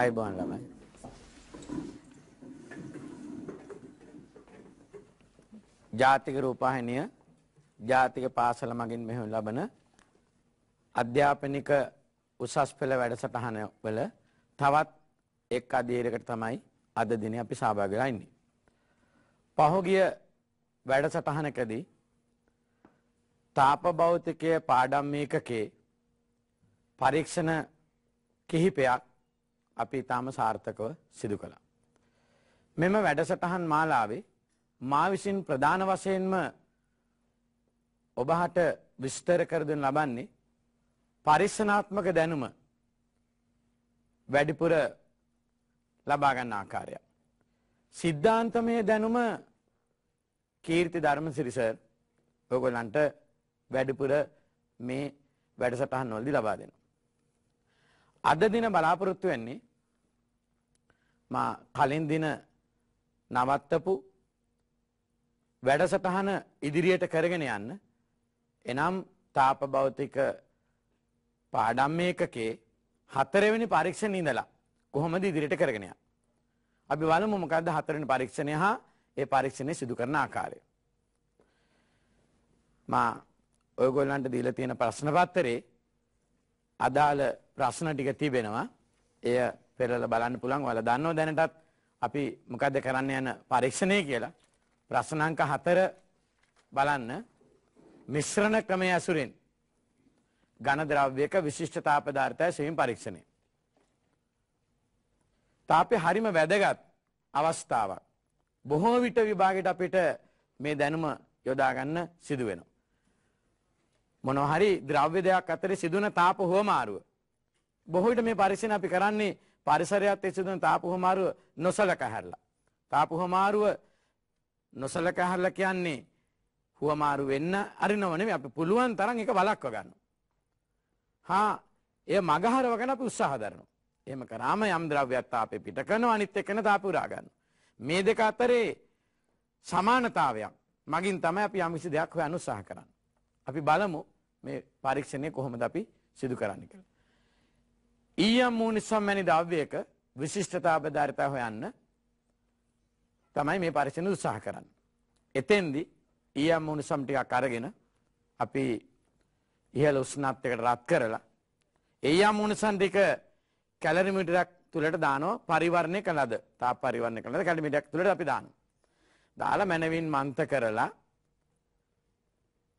ආයුබෝවන් ළමයි. ජාතික රූපවාහිනිය ජාතික පාසල මගින් මෙහෙම ලබන අධ්‍යාපනික උසස් පෙළ වැඩසටහන වල තවත් එක් අධීරයකට තමයි අද දිනේ අපි සහභාගී වෙලා ඉන්නේ. පහුගිය වැඩසටහනකදී තාප භෞතිකයේ පාඩම් මේකකේ පරීක්ෂණ කිහිපයක් අපි ඉතාම සාර්ථකව සිදු කළා. මෙම වැඩසටහන් මාලාවේ මා විසින් ප්‍රධාන වශයෙන්ම ඔබහට විස්තර කර දෙන්න ලබන්නේ පරිස්සනාත්මක දැනුම වැඩිපුර ලබා ගන්න ආකාරය. සිද්ධාන්තමය දැනුම කීර්ති ධර්මසිරි සර් ඔයගොල්ලන්ට වැඩිපුර මේ වැඩසටහන් වලදී ලබා දෙනවා. අද දින බලාපොරොත්තු වෙන්නේ මා කලින් දින නවත්තපු වැඩසටහන ඉදිරියට කරගෙන යන්න එනම් තාප භෞතික පාඩම් මේකකේ හතරවෙනි පරීක්ෂණ ඉඳලා කොහොමද ඉදිරියට කරගෙන යන්න. අපි බලමු මොකද්ද හතරවෙනි පරීක්ෂණය හා ඒ පරීක්ෂණය සිදු කරන ආකාරය. මා ඔයගොල්ලන්ට දීලා තියෙන ප්‍රශ්න පත්‍රයේ අදාළ ප්‍රශ්න ටික තිබෙනවා. එය පෙරලා බලන්න පුළුවන්. ඔයාලා දන්නව දැනටත් අපි මොකද්ද කරන්න යන පරීක්ෂණය කියලා. ප්‍රශ්න අංක 4 බලන්න. මිශ්‍රණ ක්‍රමයේ ඇසුරෙන් ඝන ද්‍රව්‍යයක විශිෂ්ට තාප පදාර්ථය සෙමින් පරීක්ෂණය. තාපය හරිම වැදගත් අවස්ථාවක්. බොහෝ විට විභාගයට අපිට මේ දැනුම යොදා ගන්න සිදු වෙනවා. මොනවා හරි ද්‍රව්‍ය දෙයක් අතරේ සිදුන තාප හෝමාරුව. බොහෝ විට මේ පරික්ෂණ අපි කරන්නේ පරිසරයත් එසදන තාපුහමාරුව නොසලක හැරලා. තාපුහමාරුව නොසලක හැරල කියන්නේ හුවමාරු වෙන්න අරිනවනේ අපි පුළුවන් තරන් එක වලක්ව ගන්න. හා ඒ මගහරව ගැන අපි උත්සාහ දරනවා. එහෙම කරාම යම් ද්‍රව්‍යයක් තාපේ පිට කරනවා අනිත් එකන තාපේ උරා ගන්නවා. මේ දෙක අතරේ සමානතාවයක් මගින් තමයි අපි යම් කිසි දෙයක් හොයන්න උත්සාහ කරන්නේ. අපි බලමු මේ පරීක්ෂණය කොහොමද අපි සිදු කරන්නේ කියලා. ඊයම් මූනිස්සම්මැනි ද්‍රව්‍යයක විශිෂ්ඨතාබධාරිතා හොයන්න තමයි මේ පරිසන උත්සාහ කරන්න. එතෙන්දි ඊයම් මූනිසම් ටිකක් අරගෙන අපි ඉහළ උස්නත්යකට රත් කරලා එයා මූනිසන් ටික කැලරිමිටරක් තුළට දානෝ පරිවරණය කළද තා පරිවරණය කළද කැලිමිටක් තුළට අපි දාන. දාලා මැනවින් මන්ත කරලා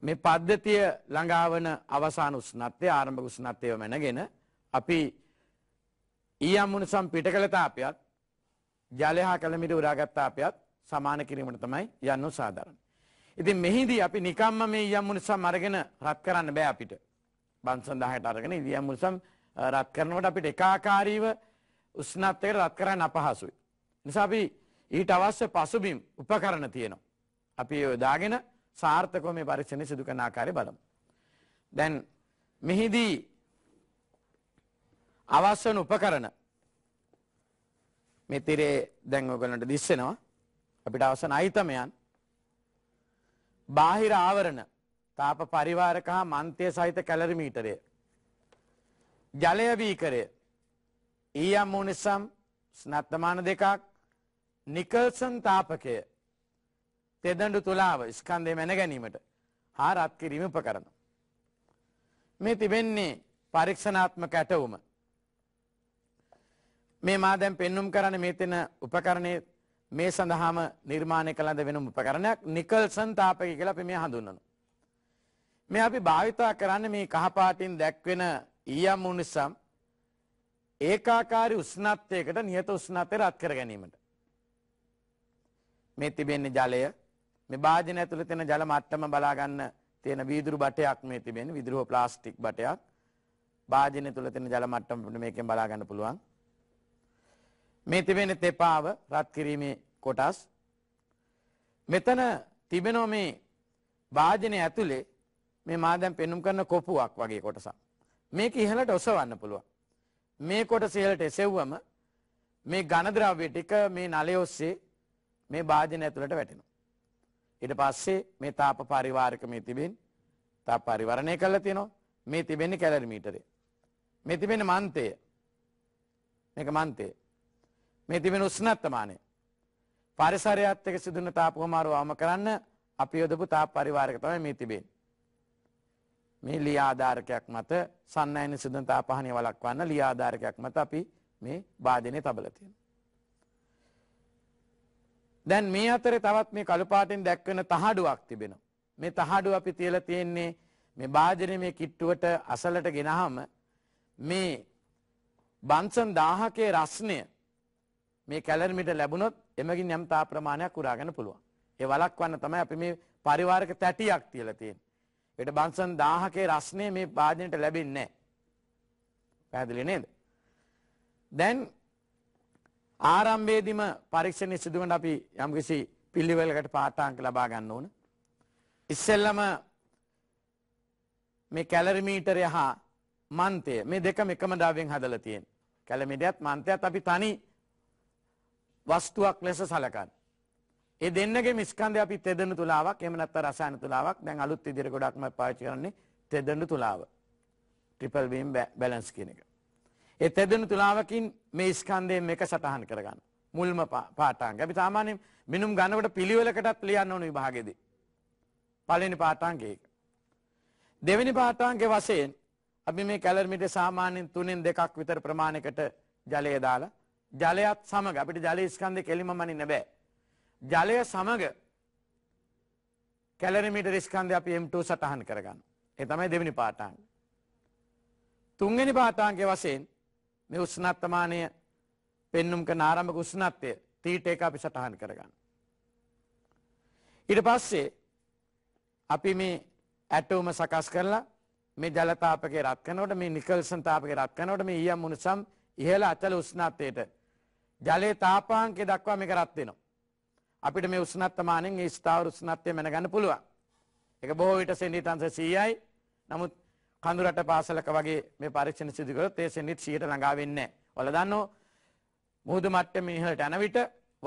මේ පද්ධතිය ළඟාවන අවසාන උස්නත්ය ආරම්භ උස්නත්යව මැනගෙන අපි ඊයම් මුණුසම් පිට කළ තාපයත් ජලය හා කළමිට උරාගත් තාපයත් සමාන කිරීමට තමයි යන්නු සාධාරණ. ඉතින් මෙහිදී අපි නිකම්ම මේ ඊයම් මුණුසම් අරගෙන රත් කරන්න බෑ අපිට. බන් සඳහායට අරගෙන ඊයම් මුණුසම් රත් කරනකොට අපිට එකාකාරීව උෂ්ණත්වයට රත් කරන්න අපහසුයි. නිසා අපි ඊට අවශ්‍ය පසුබිම් උපකරණ තියෙනවා. අපි ඒ දාගෙන සාර්ථකව මේ පරීක්ෂණය සිදු කරන ආකාරය බලමු. දැන් මෙහිදී අවශ්‍ය වන උපකරණ මේ තිරේ දැන් ඔයගලන්ට දිස්සෙනවා අපිට අවශ්‍ය නයිතමයන් බාහිර ආවරණ තාප පරිවාරක හා මන්ත්‍ය සහිත කැලරි මීටරය ජලය වීකරය ඊයම් මුනිසම් ස්නත්තමාන දෙකක් නිකල්සන් තාපකය තෙදඬු තුලාව ස්කන්දය මැන ගැනීමට හා රත් කිරීම උපකරන. මේ තිබෙන්නේ පරීක්ෂණාත්මක ඇටවුම මේ මා දැන් පෙන්눔 කරන්නේ මේතන උපකරණයේ මේ සඳහාම නිර්මාණය කළඳ වෙනම උපකරණයක් නිකල්සන් තාපක කියලා අපි මේ හඳුන්වනවා. මේ අපි භාවිතා කරන්නේ මේ කහපාටින් දැක්වෙන ඊයම් මුනිසම් ඒකාකාරී උෂ්ණත්වයකට නියත උෂ්ණත්වයට අත් කර ගැනීමට. මේ තිබෙන්නේ ජලය මේ භාජන ඇතුළේ තියෙන ජල මට්ටම බලා ගන්න තියෙන වීදුරු බටයක් මේ තිබෙන්නේ විදුරු ප්ලාස්ටික් බටයක්. භාජනය තුළ තියෙන ජල මට්ටම මේකෙන් බලා ගන්න පුළුවන්. මේ තිබෙන තෙපාව රත් කිරීමේ කොටස් මෙතන තිබෙනෝ මේ වාජනය ඇතුලේ මේ මා දැන් පෙන්눔 කරන කොපුවක් වගේ කොටසක්. මේක ඉහළට ඔසවන්න පුළුවන්. මේ කොටස ඉහළට එසෙව්වම මේ ඝනද්‍රව්‍ය ටික මේ නලය ඔස්සේ මේ වාජනය ඇතුලට වැටෙනවා. ඊට පස්සේ මේ තාප පරිවාරක මේ තිබෙන තාප පරිවරණය කරලා තියෙනවා. මේ තිබෙන්නේ කැලරි මීටරේ. මේ තිබෙන්නේ මන්තය. මේක මන්තය. මේ තිබෙන උස්නත්තමානය. පරිසරයත් එක සිදුන තාපකොමාරුවාම කරන්න අපි යොදපු තා පරිවාරක තමයි මේ තිබේ. මේ ලියාධාරකයක් මත සන්නයන සිදනතා පහනය වලක්වන්න ලියාධාරකයක් මත අපි මේ බාධනය තබලතියෙන. දැන් මේ අතරේ තවත් මේ කළුපාටෙන් දැක්වන තහඩුවක් තිබෙන. මේ තහඩු අපි තියල තියෙන්නේ මේ භාජන මේ කිට්ටුවට අසලට ගෙනහම මේ බන්සන් දාහකේ රස්නය මේ කැලරමිට ලැබුණොත් එමගින් යම් තා ප්‍රමාණයක් උරාගන්න පුළුවන්. ඒ වලක්වන්න තමයි අපි මේ පරිවාරක තැටියක් තියලා තියෙන්නේ. ඒකට බන්සන් 1000කේ රස්නේ මේ භාජනයට ලැබෙන්නේ නැහැ. පැහැදිලි නේද? දැන් ආරම්භයේදීම පරීක්ෂණ සිදු කරන අපි යම්කිසි පිළිවෙලකට පාඨාංක ලබා ගන්න ඕන. ඉස්සෙල්ලම මේ කැලරි මීටරය හා මන්තය මේ දෙකම එකම ද්‍රව්‍යයෙන් හදලා තියෙනවා. කැලමිඩයත් මන්තයත් අපි තනි වස්තුවක් ලෙස සලකන්න. ඒ දෙන්නගේ මිස්කන්ධය අපි තෙදෙන තුලාවක් එහෙම නැත්නම් රසායන තුලාවක් දැන් අලුත් විදිහට ගොඩක්ම පාවිච්චි කරන්නේ තෙදෙන තුලාව. ට්‍රිපල් බීම් බැලන්ස් කියන එක. ඒ තෙදෙන තුලාවකින් මේ ස්කන්ධයෙන් මේක සටහන් කරගන්න. මුල්ම පාඨාංගය. අපි සාමාන්‍යයෙන් මිනුම් ගන්නකොට පිළිවෙලකටත් ලියන්න ඕන විභාගෙදී. පළවෙනි පාඨාංගය ඒක. දෙවෙනි පාඨාංගයේ වශයෙන් අපි මේ කැලර් මීටර් සාමාන්‍යයෙන් 3න් 2ක් විතර ප්‍රමාණයකට ජලය දාලා ජලයත් සමඟ අපිට ජල ස්කන්ධ කෙලිම මනින්න බෑ. ජලය සමඟ කැලරමීට රිස්කන්ධ අප M2 සටහන් කරගන්න. එතමයි දෙවනි පාටාන්. තුන්ගනි පාටාන්ග වසයෙන් මේ උස්නත්තමානය පෙන්නුම්ක නාරම්භක උස්නත්වය තීට එක අපි සටහන් කරගන්න. ඉට පස්සේ අපි මේ ඇටවුම සකස් කරලා මේ ජලතාපක රත්කනොට මේ නිකල්සන්තාපක රත්කනොට මේ ඒ මුණසම් ඉහල අතල උස්නත්තයට ජලයේ තාපාංකය දක්වා මේක රත් වෙනවා. අපිට මේ උෂ්ණත්වමානෙන් මේ ස්ථාවර උෂ්ණත්වය මැනගන්න පුළුවන්. ඒක බොහෝ විට සෙන්ටිතංශ 100යි. නමුත් කඳුරට පාසලක වගේ මේ පරීක්ෂණ සිදු කරොත් ඒ සෙන්ටිත් 100ට ළඟා වෙන්නේ නැහැ. ඔයාලා දන්නෝ මුහුදු මට්ටමේ ඉහළට යන විට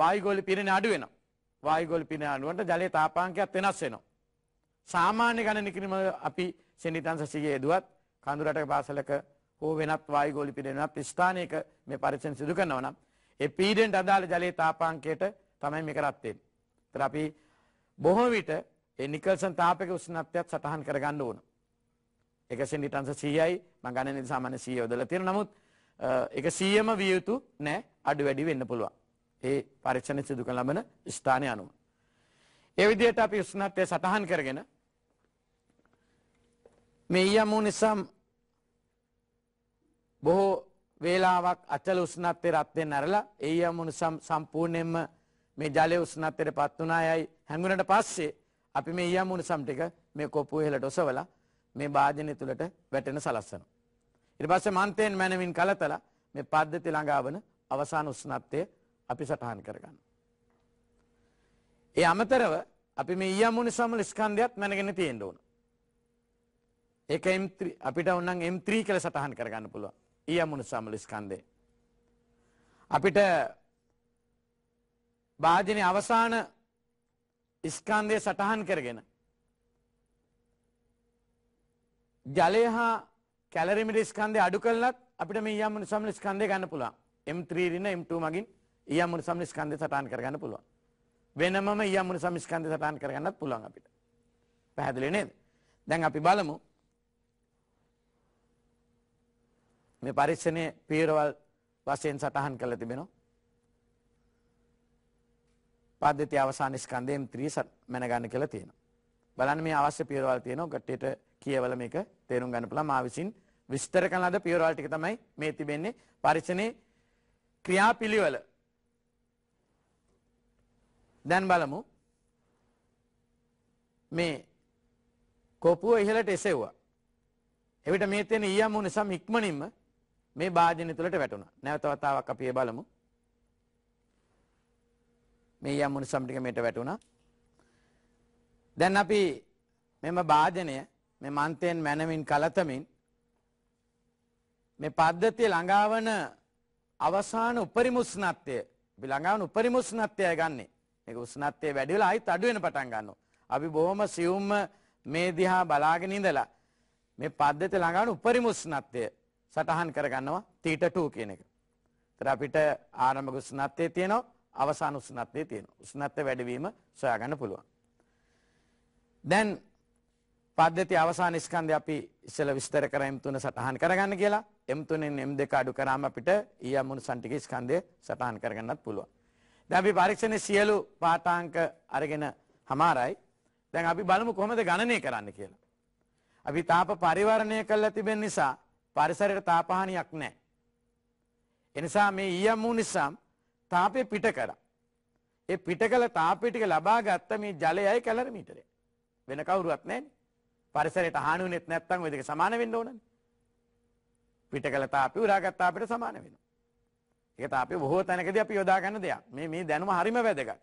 වායුගෝල පිරෙන අඩු වෙනවා. වායුගෝල පිරෙන අඩුවන්ට ජලයේ තාපාංකයත් වෙනස් වෙනවා. සාමාන්‍ය ගණන කිරීම අපි සෙන්ටිතංශ 100 යදුවත් කඳුරට පාසලක හෝ වෙනත් වායුගෝල පිරෙන වෙනත් ස්ථානයක මේ පරීක්ෂණ සිදු කරනවා නම් ඒ පීඩෙන්ට අදාළ ජලයේ තාපාංකයට තමයි මේක රත් වෙන්නේ. ඒතර අපි බොහෝ විට ඒ නිකල්සන් තාපයක උෂ්ණත්වයත් සටහන් කරගන්න ඕන. 100 න් අංශ 100යි මම ගණනේ සාමාන්‍ය 100 යොදලා තියෙනවා. නමුත් ඒක 100ම විය යුතු නෑ අඩු වැඩි වෙන්න පුළුවන්. ඒ පරීක්ෂණ සිදු කරන ලබන ස්ථානය අනුව. ඒ විදිහට අපි උෂ්ණත්වය සටහන් කරගෙන මේ යමු නිසා බොහෝ වේලාවක් අචල උස්නත්තේ රත්වෙන් ඇරලා ඒ අමුණු සම්පූර්ණයෙන්ම මේ ජලය උස්නත්තයට පත් වනායයි හැඟුණට පස්සේ අපි මේ යමුණු සම්ටික මේ කොප්පු ඉහලට ඔසවලා මේ භාජනය තුළට වැටෙන සලස්සන. ඉට පස්සේ මන්තයෙන් මැනවින් කලතල මේ පද්ධති ළඟාවන අවසාන උස්නත්තය අපි සටහන් කරගන්න. ඒ අමතරව අපි මේ යමුණු සමල ස්කන්ධයක් මැනගෙන තියෙන්ඩ ඕන. ඒක අපිට ඔන්නන් M3 කළ සටහන් කරගන්න පුළුවන් ඒ අමුණු සමල ස්කන්දේ. අපිට භාජනය අවසාන ඉස්කන්දය සටහන් කරගෙන. ජලය හා කැලරිමිට ස්කන්දය අඩු කල්ලත් අපිට මේ යමුණ සමල ස්කන්දය ගන්න පුළා M3රින M2 මගින් යමුණ සමල ස්කන්දය සටහන් කරගන්න පුළුවන්. වෙනමම යමුණ සමිස්කන්දය සටහන් කරගන්නත් පුළුවන් අපිට. පැහැදිලි නේද. දැන් අපි බලමු මේ පරීක්ෂණය පීරවල් වශයෙන් සටහන් කළ තිබෙනවා. පද්ධති අවසාන ස්කන්ධයෙන් ත්‍රිස මැනගන්න කියලා තියෙනවා. බලන්න මේ අවශ්‍ය පීරවල් තියෙනවා. ගැටේට කියවල මේක තේරුම් ගන්න පුළුවන්. මා විසින් විස්තර කරන ලද පීරවල් ටික තමයි මේ තිබෙන්නේ පරීක්ෂණේ ක්‍රියාපිළිවෙල. දැන් බලමු මේ කොපුව ඉහළට එසෙව්වා. එවිට මේ තියෙන ඊයම් නිසා ඉක්මනින්ම මේ භාජනය තුළට වැටුණා. නැවත වතාවක් අපි ඒ බලමු. මේ යම් මුනිසම් ටික මෙට වැටුණා. දැන් අපි මෙම භාජනය මේ මන්තයෙන් මැනමින් කලතමින් මේ පද්ධතිය ළඟාවන අවසාන උපරිම උෂ්ණත්වය අපි ළඟාවන උපරිම උෂ්ණත්වය ගන්නෙ. මේක උෂ්ණත්වය වැඩි වෙලා ආයෙත් අඩු වෙන පටන් ගන්නවා. අපි බොහොම සියුම්ම මේ දිහා බලාගෙන ඉඳලා මේ පද්ධතිය ළඟාවන උපරිම උෂ්ණත්වය සටහන් කරගන්නවා තීටටූ කියන එක. තර අපිට ආරම්භක උස්නත්වය තියෙනවා අවසාන උස්නත්වය තියෙන උස්නත්ව වැඩවීම සොයාගන්න පුළුවන්. දැන් පද්ධති අවසාන ස්කන්ධය අපි ඉස්සෙල්ලා විස්තර කර M3 සටහන් කරගන්න කියලා. M3ෙන් M2 අඩු කරාම අපිට ඊයම් මුණු සන්ටික ස්කන්ධය සටහන් කරගන්නත් පුළුවන්. දැන් අපි පරීක්ෂණයේ සියලු පාඨාංක අරගෙන හමාරයි. දැන් අපි බලමු කොහොමද ගණනය කරන්න කියලා. අපි තාප පරිවර්ණය කළා තිබෙන නිසා පරිසරයට තාපහානියක් නෑ. එනිසා මේ ඊයම්මූ නිසාම් තාපය පිට කර. ඒ පිට කළ තාපිටික ලබා ගත්ත මේ ජලයයි කැලර මීටරේ. වෙන කවුරුවත් නෑ පරිසරයට හානුවනෙත් නැත්තං වෙදක සමාන වෙන්න ඕන. පිට කළ තාපි උරාගත්තාපිට සමාන වෙන. එක තාපි බොහෝ තැනකද අපි යොදාගන්න දෙයක් මේ මේ දැනුම හරිම වැදගත්.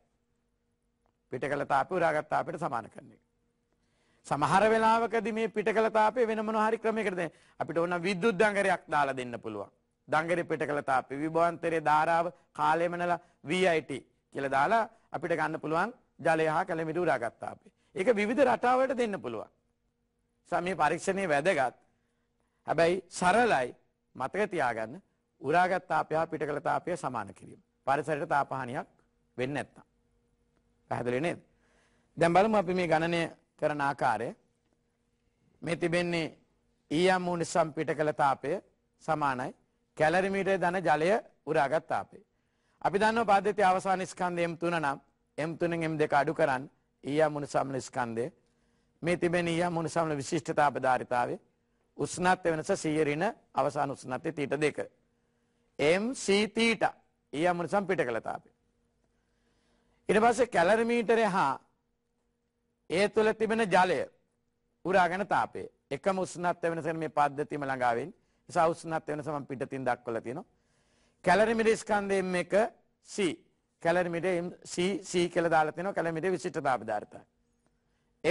පිට කළ තාපි උරාගත්තාපිට සමාන කරන්නේ. සමහර වෙලාවකදී මේ පිටකල තාපය වෙන මොන හරි ක්‍රමයකට දැන් අපිට ඕන විද්‍යුත් දඟරයක් දාලා දෙන්න පුළුවන්. දඟරේ පිටකල තාපය විභවන්තරයේ ධාරාව කාලයමනලා VIT කියලා දාලා අපිට ගන්න පුළුවන් ජලය හා කැලමිටි උරාගත් තාපය. ඒක විවිධ රටාවලට දෙන්න පුළුවන්. සමේ පරීක්ෂණයේ වැදගත්. හැබැයි සරලයි මතක තියාගන්න උරාගත් තාපය හා පිටකල තාපය සමාන කිරීම. පරිසරයට තාපහානියක් වෙන්නේ නැත්තම්. පැහැදිලි නේද? දැන් බලමු අපි මේ ගණනය කරන ආකාරය මේ තිබෙන්නේ ඊයම් මූ නිසම් පිට කළ තාපය සමානයි කැලරිමීටරේ දන ජලය උරාගත් තාපය. අපි දන්නව පද්ධති අවසාන ස්කන්ධය M3 නම් M3 න් M2 අඩු කරන් ඊයම් මූ නිසම් ස්කන්ධය මේ තිබෙන ඊයම් මූ නිසම් විශිෂ්ට තාප ධාරිතාවේ උෂ්ණත්ව වෙනස 100 ඍණ අවසාන උෂ්ණත්වය තීට 2. MC තීට ඊයම් මූ නිසම් පිට කළ තාපය. ඊට පස්සේ කැලරිමීටරේ හා ඒ තුළ තිබෙන ජලය උරාගෙන තාපය එකම උස්නත්ව වෙනසෙන් මේ පද්ධතියම ළඟාවෙන් නිසා උස්නත්ව වෙනස මම පිටතින් දක්වලා තියෙනවා කැලරි මිඩ ස්කන්ධයෙන් එක C කැලරි මිඩ C C කියලා දාලා තිනවා කැලරි මිඩ විශිෂ්ට තාප ධාරිතා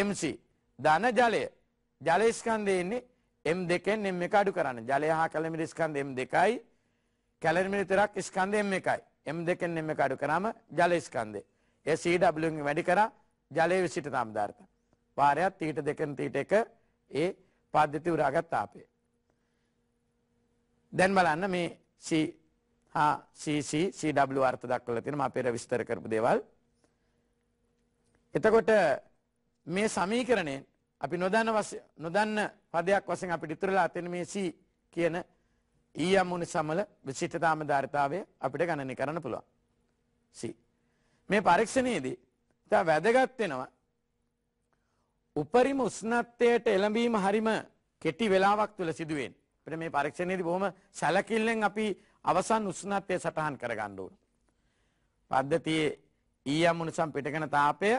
MC ධන ජලය ජල ස්කන්ධයේ ඉන්නේ M2 න් M1 අඩු කරන්න ජලය හා කැලරි මිඩ ස්කන්ධය M2යි කැලරි මිඩ තරක් ස්කන්ධය M1යි M2 න් M1 අඩු කරාම ජල ස්කන්ධය ඒ CW e වැඩි කරා ජලය විසිට නම්ධර්ත. වාරයක් තීට දෙකන තීට එක ඒ පද්ධති උරාගත් තාපේ. දැන් බලන්න මේ CCCW අර්ථ දක්වල තියෙන මම පෙර විස්තර කරපු දේවල්. එතකොට මේ සමීකරණයෙන් අපි නොදන්න නොදන්න පදයක් වශයෙන් අපිට ඉතුරුලා තියෙන මේ C කියන ඊයම් e මුනි සමල විශිෂ්ටතාම ධාරිතාවය අපිට ගණනය කරන්න පුළුවන්. C. මේ පරීක්ෂණයේදී ඉතා වැදගත් වෙනවා. උපරිම උස්නත්වයට එළඹීම හරිම කෙටි වෙලාවක් තුළ සිදුවෙන්. පට මේ පරීක්ෂණයේද බොහොම සැලකිල්ලෙන් අපි අවසන් උස්නත්වය සටහන් කරගන්න ඕන. පද්ධතියේ ඊ අමුණුසම් පිටකන තාපය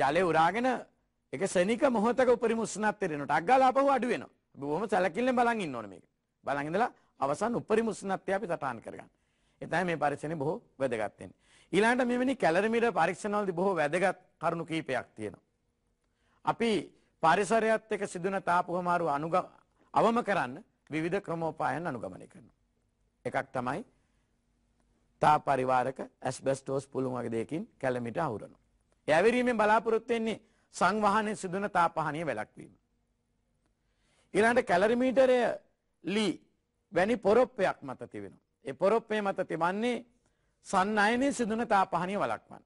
ජලය උරාගෙන එක සනික මොහොතක උපරිම උස්නත්තරෙනට අක්ගලාපහු අඩුවෙන බොහොම සැලකිල්ලෙන් බලන් ඉන්න ඕන මේක. බලන් ඉඳලා අවසන් උපරිම උස්නත්ය අපි සටහන් කරගන්න. එතැයි මේ පරික්ෂණය බොහෝ වැදගත්තෙන්. ඊළඟට මෙවැනි කැලරිමීටර් පරීක්ෂණවලදී බොහෝ වැදගත් කරුණු කීපයක් තියෙනවා. අපි පරිසරයත් එක්ක සිදුවන තාපහමාරු අනුග අවම කරන්න විවිධ ක්‍රමෝපායන් අනුගමනය කරනවා. එකක් තමයි තාප පරිවාරක ඇස්බෙස්ටෝස් පුළුන් වගේ දෙයකින් කැලමිටර් අහුරනවා. ඒ ඇවිරීමෙන් බලාපොරොත්තු වෙන්නේ සංවහනයේ සිදුවන තාපහානිය වැළැක්වීම. ඊළඟට කැලරිමීටරය ලී වැනි පොරොප්පයක් මත තිබෙනවා. ඒ පොරොප්පේ මත තිබන්නේ සන්නයනය සිදුන තාපහනය වලක්වන්න.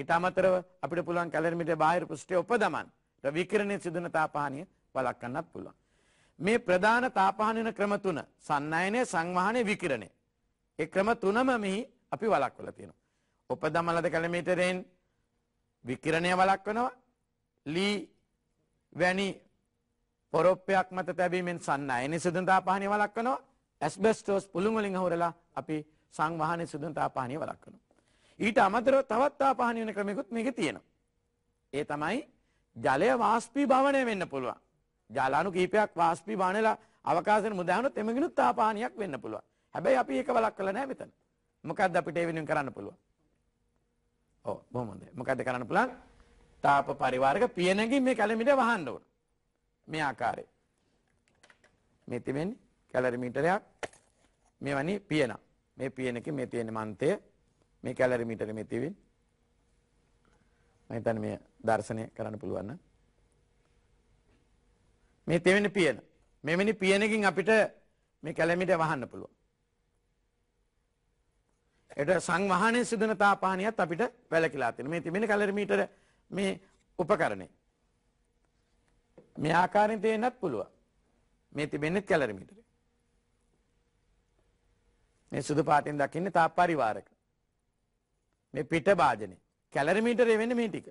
ඉට අමතරව අපිට පුළුවන් කැලරමිට බාහිර පුෂ්ටය උපදමන් විකරණය සිදුන තාපානය වලක්කන්නත් පුළුවන්. මේ ප්‍රධාන තාපානන ක්‍රම තුන සන්නයනය සංවාහනය විකිරණය. එ ක්‍රම තුනම මෙහි අපි වලක්වල තියෙන. උපදමලද කළමීටරෙන් විකිරණය වලක්වනවා ලී වැනි පොරොප්පයක් මත තැබීමෙන් සන්න අයනි සිදුනතාපානය වලක්වනවා ඇස්බස්ටෝස් පුළුවලින් හුරලා අපි සංවාහනයේ සිදුවන තාපහානිය වළක්වනවා. ඊට අමතරව තවත් තාපහානිය වෙන ක්‍රමයකුත් මේකේ තියෙනවා. ඒ තමයි ජලය වාෂ්පීභවනය වෙන්න පුළුවන්. ජලාණු කීපයක් වාෂ්පීභවනලා අවකාශයෙන් මුදාහනොත් එමගිනුත් තාපහානියක් වෙන්න පුළුවන්. හැබැයි අපි ඒක වළක්වලා නැහැ මෙතන. මොකද්ද අපිට ඒ වෙනුවෙන් කරන්න පුළුවන්? ඔව් බොහොම හොඳයි. මොකද්ද කරන්න පුළුවන්? තාප පරිවාරක පියනකින් මේ කැලමිට වහන්න ඕන. මේ ආකාරයේ. මේ තිබෙන්නේ කැලරිමීටරයක්. මේ වැනි පියනක්. මේ පියනක මේ තියෙන මන්තය මේ කැලරි මීටර මෙතිවින් මම හිතන්නේ මේ දර්ශනය කරන්න පුළුවන් මේ තෙවෙනි පියන මෙවැනි පියනකින් අපිට මේ කැලමිට වහන්න පුළුවන් එට සංවහනය සිදන තාපානයත් අපිට වැලකිලා තින මේ තිබෙන කැලරි මීටර මේ උපකරණය මේ ආකාරයෙන් තේනත් පුළුවන් මේ තිබෙන්නේ කැලරි මීටරේ මේ සුදු පාටෙන් දකින්නේ තාප් පරිවාරක. මේ පිට භාජනේ. කැලරි මීටරේ වෙන්නේ මේ ටික.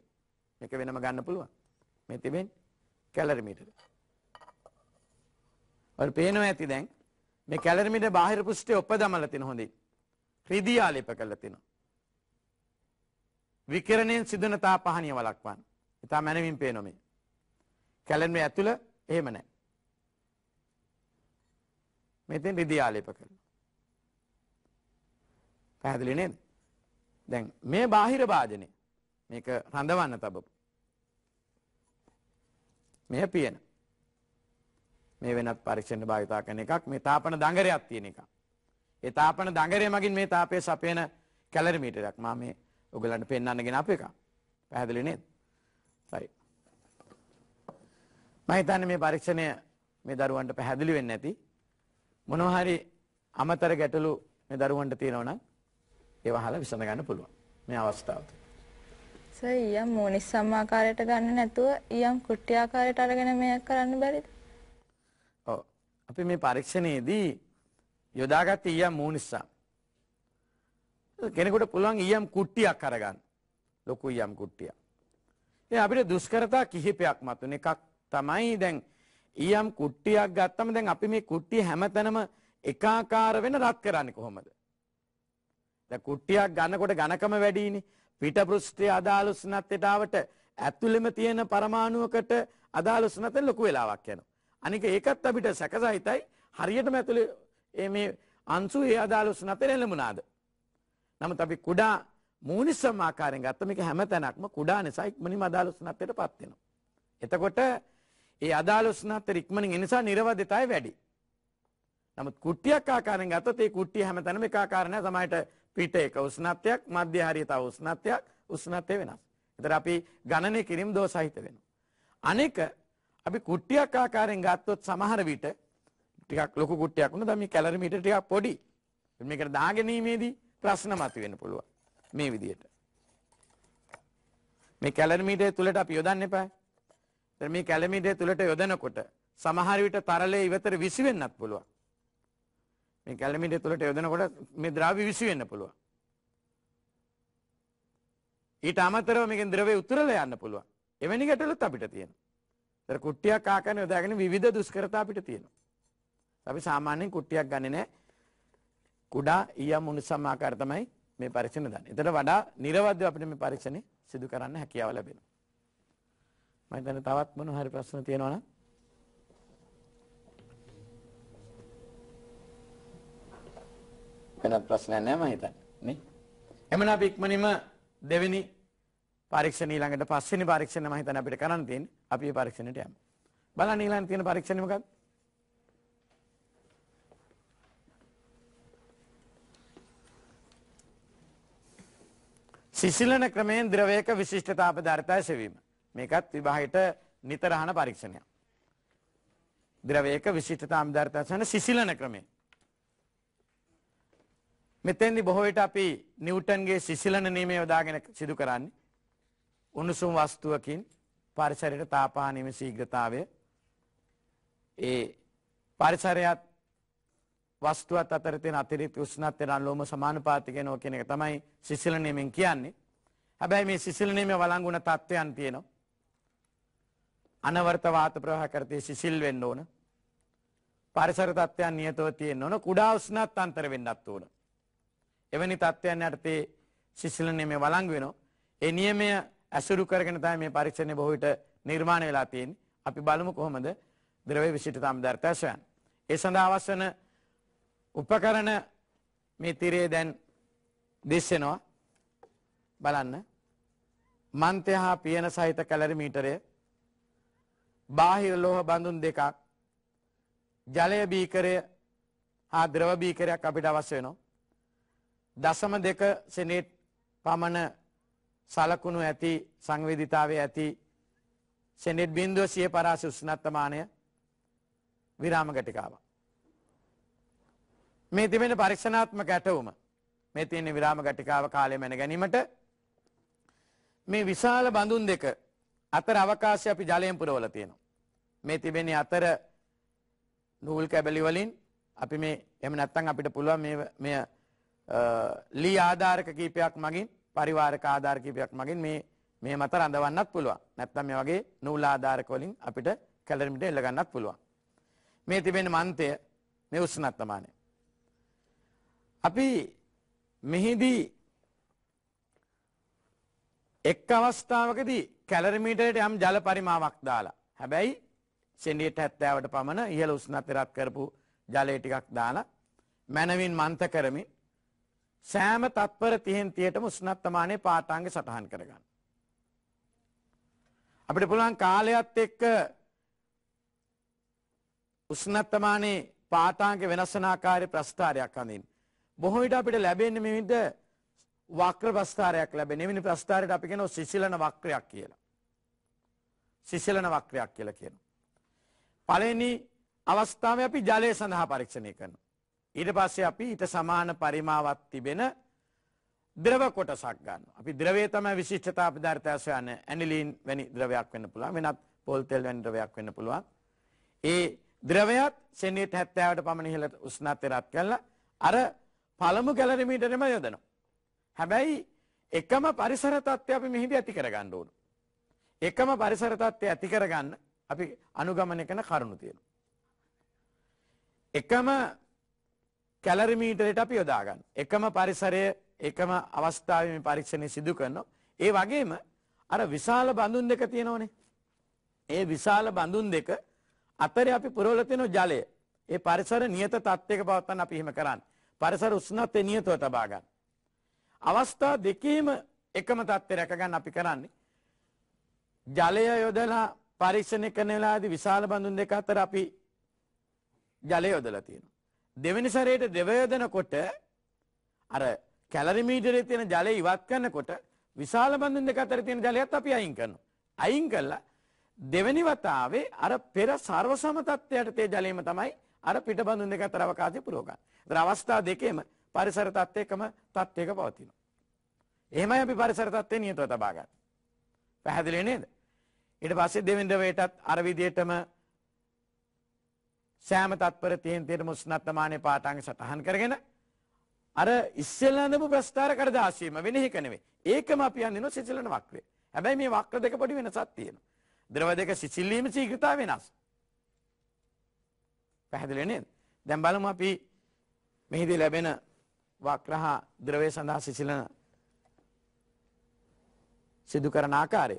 මේක වෙනම ගන්න පුළුවන්. මේ තිබෙන්නේ කැලරි මීටර. ඔය පේනවා ඇති දැන් මේ කැලරි මීටර බාහිර පෘෂ්ඨයේ උපදමලා තින හොඳින්. රිදී ආලේප කරලා තිනවා. විකිරණයෙන් සිදුන තාපහනිය වළක්වන්න. ඉතා මැනවින් පේනවා මේ. කැලරි ඇතුළ එහෙම නැහැ. මෙතෙන් රිදී ආලේප කරලා පැහැදිලි නේද? දැන් මේ බාහිර භාජනය මේක රඳවන්න තබපු. මෙය පියන. මේ වෙනත් පරීක්ෂණ භාවිතා කරන එකක් මේ තාපන දඟරයක් තියෙන එකක්. ඒ තාපන දඟරය මගින් මේ තාපය සපයන කැලරි මීටරයක්. මම මේ ඔයගලන්ට පෙන්වන්න ගෙන අප එක. පැහැදිලි නේද? හරි. මම හිතන්නේ මේ පරීක්ෂණය මේ දරුවන්ට පැහැදිලි වෙන්නේ නැති මොනවා හරි අමතර ගැටලු මේ දරුවන්ට තියෙනවා නම් ඒවා අහලා විසඳ ගන්න පුළුවන්. මේ අවස්ථාව තුළ. ඊයම් මොනිස් සම්මාකාරයට ගන්න නැතුව ඊයම් කුට්ටිආකාරයට අරගෙන මේක කරන්න බැරිද? ඔව්. අපි මේ පරීක්ෂණයේදී යොදාගත් ඊයම් මූනිස්සා. කෙනෙකුට පුළුවන් ඊයම් කුට්ටියක් අරගන්න. ලොකු ඊයම් කුට්ටියක්. ඒ අපිට දුෂ්කරතා කිහිපයක් මතුන එකක් තමයි දැන් ඊයම් කුට්ටියක් ගත්තම දැන් අපි මේ කුට්ටිය හැමතැනම එකාකාර වෙන රත් කරන්නේ කොහොමද? ද කුට්ටියක් ගන්නකොට ඝනකම වැඩිනේ. පිට පෘෂ්ඨයේ අදාළ උෂ්ණත්වයටවට ඇතුළෙම තියෙන පරමාණුවකට අදාළ උෂ්ණත්වය ලොකු වෙලාවක් යනවා. අනික ඒකත් අපිට සැකසහිතයි හරියටම ඇතුළේ මේ අංශු ඒ අදාළ උෂ්ණත්වයට එළඹුණාද? නමුත් අපි කුඩා මූනිසම් ආකාරයෙන් ගත්ත මේක හැම තැනක්ම කුඩා නිසා ඉක්මනින්ම අදාළ උෂ්ණත්වයට පත් වෙනවා. එතකොට ඒ අදාළ උෂ්ණත්වය ඉක්මනින් ඒ නිසා නිර්වදිතයි වැඩි. නමුත් කුට්ටියක් ආකාරයෙන් ගත්තොත් ඒ කුට්ටිය හැම තැනම එක ආකාර නැහැ. සමහරට පිට එක උෂ්ණත්වයක් මධ්‍ය හරිය තව උෂ්ණත්වයක් උෂ්ණත්වය වෙනස්. ඒතර අපි ගණනය කිරීම දෝෂහිත වෙනවා. අනෙක අපි කුට්ටියක් ආකාරයෙන් ගත්තොත් සමහර විට ටිකක් ලොකු කුට්ටියක් වුණා. දැන් මේ කැලරි මීටර ටිකක් පොඩි. මේකට දාගැනීමේදී ප්‍රශ්න මතුවෙන්න පුළුවන්. මේ විදිහට. මේ කැලරි මීටරය තුලට අපි යොදන්න එපා. දැන් මේ කැලරි මීටරය තුලට යොදනකොට සමහර විට තරලයේ ඉවතර විසි වෙන්නත් පුළුවන්. මේ කැලමිටි තුළට යොදනකොට මේ ද්‍රාව්‍ය විසි වෙන්න පුළුවන්. ඊට අමතරව මේකෙන් ද්‍රවය උතුරල යන්න පුළුවන්. එවැනි ගැටලුත් අපිට තියෙනවා. ඒතර කුට්ටියක් ආකාරයෙන් යොදාගෙන විවිධ දුෂ්කරතා අපිට තියෙනවා. අපි සාමාන්‍යයෙන් කුට්ටියක් ගන්නේ නැහැ. කුඩා ඊයම් උණුසම් ආකාර තමයි මේ පරීක්ෂණ දන්නේ. ඒතර වඩා නිර්වද්‍ය අපිට මේ පරීක්ෂණේ සිදු කරන්න හැකියාව ලැබෙනවා. මම හිතන්නේ තවත් මොන හරි ප්‍රශ්න තියෙනවා නම් වෙනත් ප්‍රශ්නයක් නැහැ මම හිතන්නේ නේ එමනම් අපි ඉක්මනින්ම දෙවෙනි පරීක්ෂණ ඊළඟට පස්වෙනි පරීක්ෂණ මම හිතන්නේ අපිට කරන්න තියෙන්නේ අපි මේ පරීක්ෂණයට යමු බලන්න ඊළඟ තියෙන පරීක්ෂණය මොකක්ද සිසිලන ක්‍රමයෙන් ද්‍රවයක විශිෂ්ට තාප ධාරිතය සෙවීම මේකත් විභාගයට නිතර අහන පරීක්ෂණයක් ද්‍රවයක විශිෂ්ට තාප ධාරිතය සන සිසිලන ක්‍රමයෙන් මෙතෙන්දි බොහෝ විට අපි නිව්ටන්ගේ සිසිලන නියමය යොදාගෙන සිදු කරන්නේ උණුසුම් වස්තුවකින් පරිසරයට තාපානීමේ ශීඝ්‍රතාවය ඒ පරිසරයත් වස්තුවත් අතර තියෙන අතිරික්ත උෂ්ණත්වයට අනුලෝම සමානුපාතික වෙනවා කියන එක තමයි සිසිල නීමෙන් කියන්නේ. හැබැයි මේ සිසිල නීමේ වළංගුණ තත්වයන් තියෙනවා. අනවර්ත වාත ප්‍රවාහ කරතේ සිසිල් වෙන්න ඕන. පරිසර තත්වයන් නියතව තියෙන්න ඕන. කුඩා උෂ්ණත් අන්තර වෙන්නත් ඕන. එවැනි තත්ත්වයන් යටතේ ශිෂ්‍යල නියමය වළංගු වෙනවා. ඒ නියමය ඇසුරු කරගෙන තමයි මේ පරීක්ෂණය බොහෝ විට නිර්මාණය වෙලා තියෙන්නේ. අපි බලමු කොහොමද ද්‍රව්‍ය විශිෂ්ටතාම දර්ශකයන්. ඒ සඳහා අවශ්‍ය වන උපකරණ මේ තිරේ දැන් දිස්සෙනවා. බලන්න. මන්ත්‍ය හා පියන සහිත කැලරිමීටරය බාහිර ලෝහ බඳුන් දෙකක් ජලය බීකරය හා ද්‍රව බීකරයක් අපිට අවශ්‍ය වෙනවා. දසම දෙක සෙනේට් පමණ සලකුණු ඇති සංවේධිතාවේ ඇති සෙනෙට් බින්දුව සිය පරාසි උස්නත්තමානය විරාම ගටිකාව. මේ තිබෙන පරීක්ෂණාත්මක ඇටවුම මේ තියෙන විරාම ගටිකාව කාලය මැන ගැනීමට මේ විශාල බඳුන් දෙක අතර අවකාශය අපි ජලයෙන් පුරවල තියෙනවා. මේ තිබෙන අතර නූල් කැබලි වලින් අපි මේ එම නැත්තං අපිට පුළුවන් මේ ලී ආධාරක කීපයක් මගින් පරිවාරක ආධාර කීපයක් මගින් මේ මේ මත රඳවන්නත් පුළුවන්. නැත්නම් මේ වගේ නූල් ආධාරක වලින් අපිට කැලරිමිට එල්ල ගන්නත් පුළුවන්. මේ තිබෙන මන්තය මේ උෂ්ණත්මානය. අපි මෙහිදී එක් අවස්ථාවකදී කැලරිමීටරයට යම් ජල පරිමාවක් දාලා. හැබැයි සෙන්ඩියට 70ට පමණ ඉහළ උෂ්ණත්වය රත් කරපු ජලය ටිකක් දාලා මනවින් මන්ත කරමින් සෑම තත්පර 30න් 30ටම උෂ්ණත්මානයේ පාඨාංග සටහන් කරගන්න. අපිට පුළුවන් කාලයත් එක්ක උෂ්ණත්මානයේ පාඨාංග වෙනස් වෙන ආකාරයේ ප්‍රස්ථාරයක් අඳින්න. බොහෝ විට අපිට ලැබෙන්නේ මේ විදිහ වක්‍ර ප්‍රස්ථාරයක් ලැබෙන. එවැනි ප්‍රස්ථාරයට අපි කියනවා සිසිලන වක්‍රයක් කියලා. සිසිලන වක්‍රයක් කියලා කියනවා. පළවෙනි අවස්ථාවේ අපි ජලය සඳහා පරීක්ෂණය කරනවා. ඊට පස්සේ අපි ඊට සමාන පරිමාවක් තිබෙන ද්‍රව කොටසක් ගන්න. අපි ద్రවයේ තමයි විශිෂ්ටතා පදාර්ථය සොයන්නේ. ඇනිලින් වැනි ද්‍රවයක් වෙන්න පුළුවන්. වෙනත් පෝල් තෙල් වැනි ද්‍රවයක් වෙන්න පුළුවන්. ඒ ද්‍රවයත් සෙනෙට 70ට පමණ ඉහළ උෂ්ණත්වයට රත් කරලා අර පළමු ගැලරි මීටරෙම යොදනවා. හැබැයි එකම පරිසර තත්ත්වය අපි මෙහිදී ඇති කරගන්න ඕන. එකම පරිසර තත්ත්වය ඇති කරගන්න අපි අනුගමනය කරන කරුණු තියෙනවා. එකම කැලරිමීටරයට අපි යොදාගන්න. එකම පරිසරය එකම අවස්ථාව මේ පරීක්ෂණය සිදු කරනවා. ඒ වගේම අර විශාල බඳුන් දෙක තියෙනවනේ. ඒ විශාල බඳුන් දෙක අතරේ අපි පුරවල තියෙන ජලය. ඒ පරිසර නියත තත්ත්වයක පවත්වන්න අපි එහෙම කරන්නේ. පරිසර උෂ්ණත්වය නියතව තබා ගන්න. අවස්ථා දෙකේම එකම තත්ත්වය රැක ගන්න අපි කරන්නේ. ජලය යොදලා පරීක්ෂණය කරන වෙලාවේදී විශාල බඳුන් දෙක අතර අපි ජලය යොදලා තියෙනවා. දෙවැනි සැරේට දෙවයදනකොට අර කැලරි මීටරේ තියෙන ජලය ඉවත් කරනකොට විශාල බන්ධන දෙක අතර තියෙන ජලයත් අපි අයින් කරනවා. අයින් කළා දෙවැනි වතාවේ අර පෙර සර්ව සම තත්ත්වයට තේ ජලයම තමයි අර පිට බඳුන් දෙක අතර අවකාශය පුරව ගන්න. ඒතර අවස්ථා දෙකේම පරිසර තත්ත්වය එකම තත්ත්වයක පවතිනවා. එහෙමයි අපි පරිසර තත්ත්වේ නියතව තබා ගන්න. පැහැදිලි නේද? ඊට පස්සේ දෙවෙනි දවේටත් අර විදිහටම සෑම තත්පර තියෙන් තෙර මුස්නත්තමානය පාටාංග සටහන් කරගෙන අර ඉස්සෙල්ලනපු ප්‍රස්ථාර කරදාශීම වෙනෙහි කනවේ ඒකම අපියන්න නො සිසිලන වක්වේ හැබැයි මේ වක්්‍ර දෙක පොඩි වෙනසත් තියෙන ද්‍රව දෙක සිසිල්ලීම සීග්‍රතා වෙනස් පැහැදිලනේ දැම් බලම අපි මෙහිදී ලැබෙන වක්‍රහා ද්‍රවය සඳහා සිසිලන සිදු කරන ආකාරය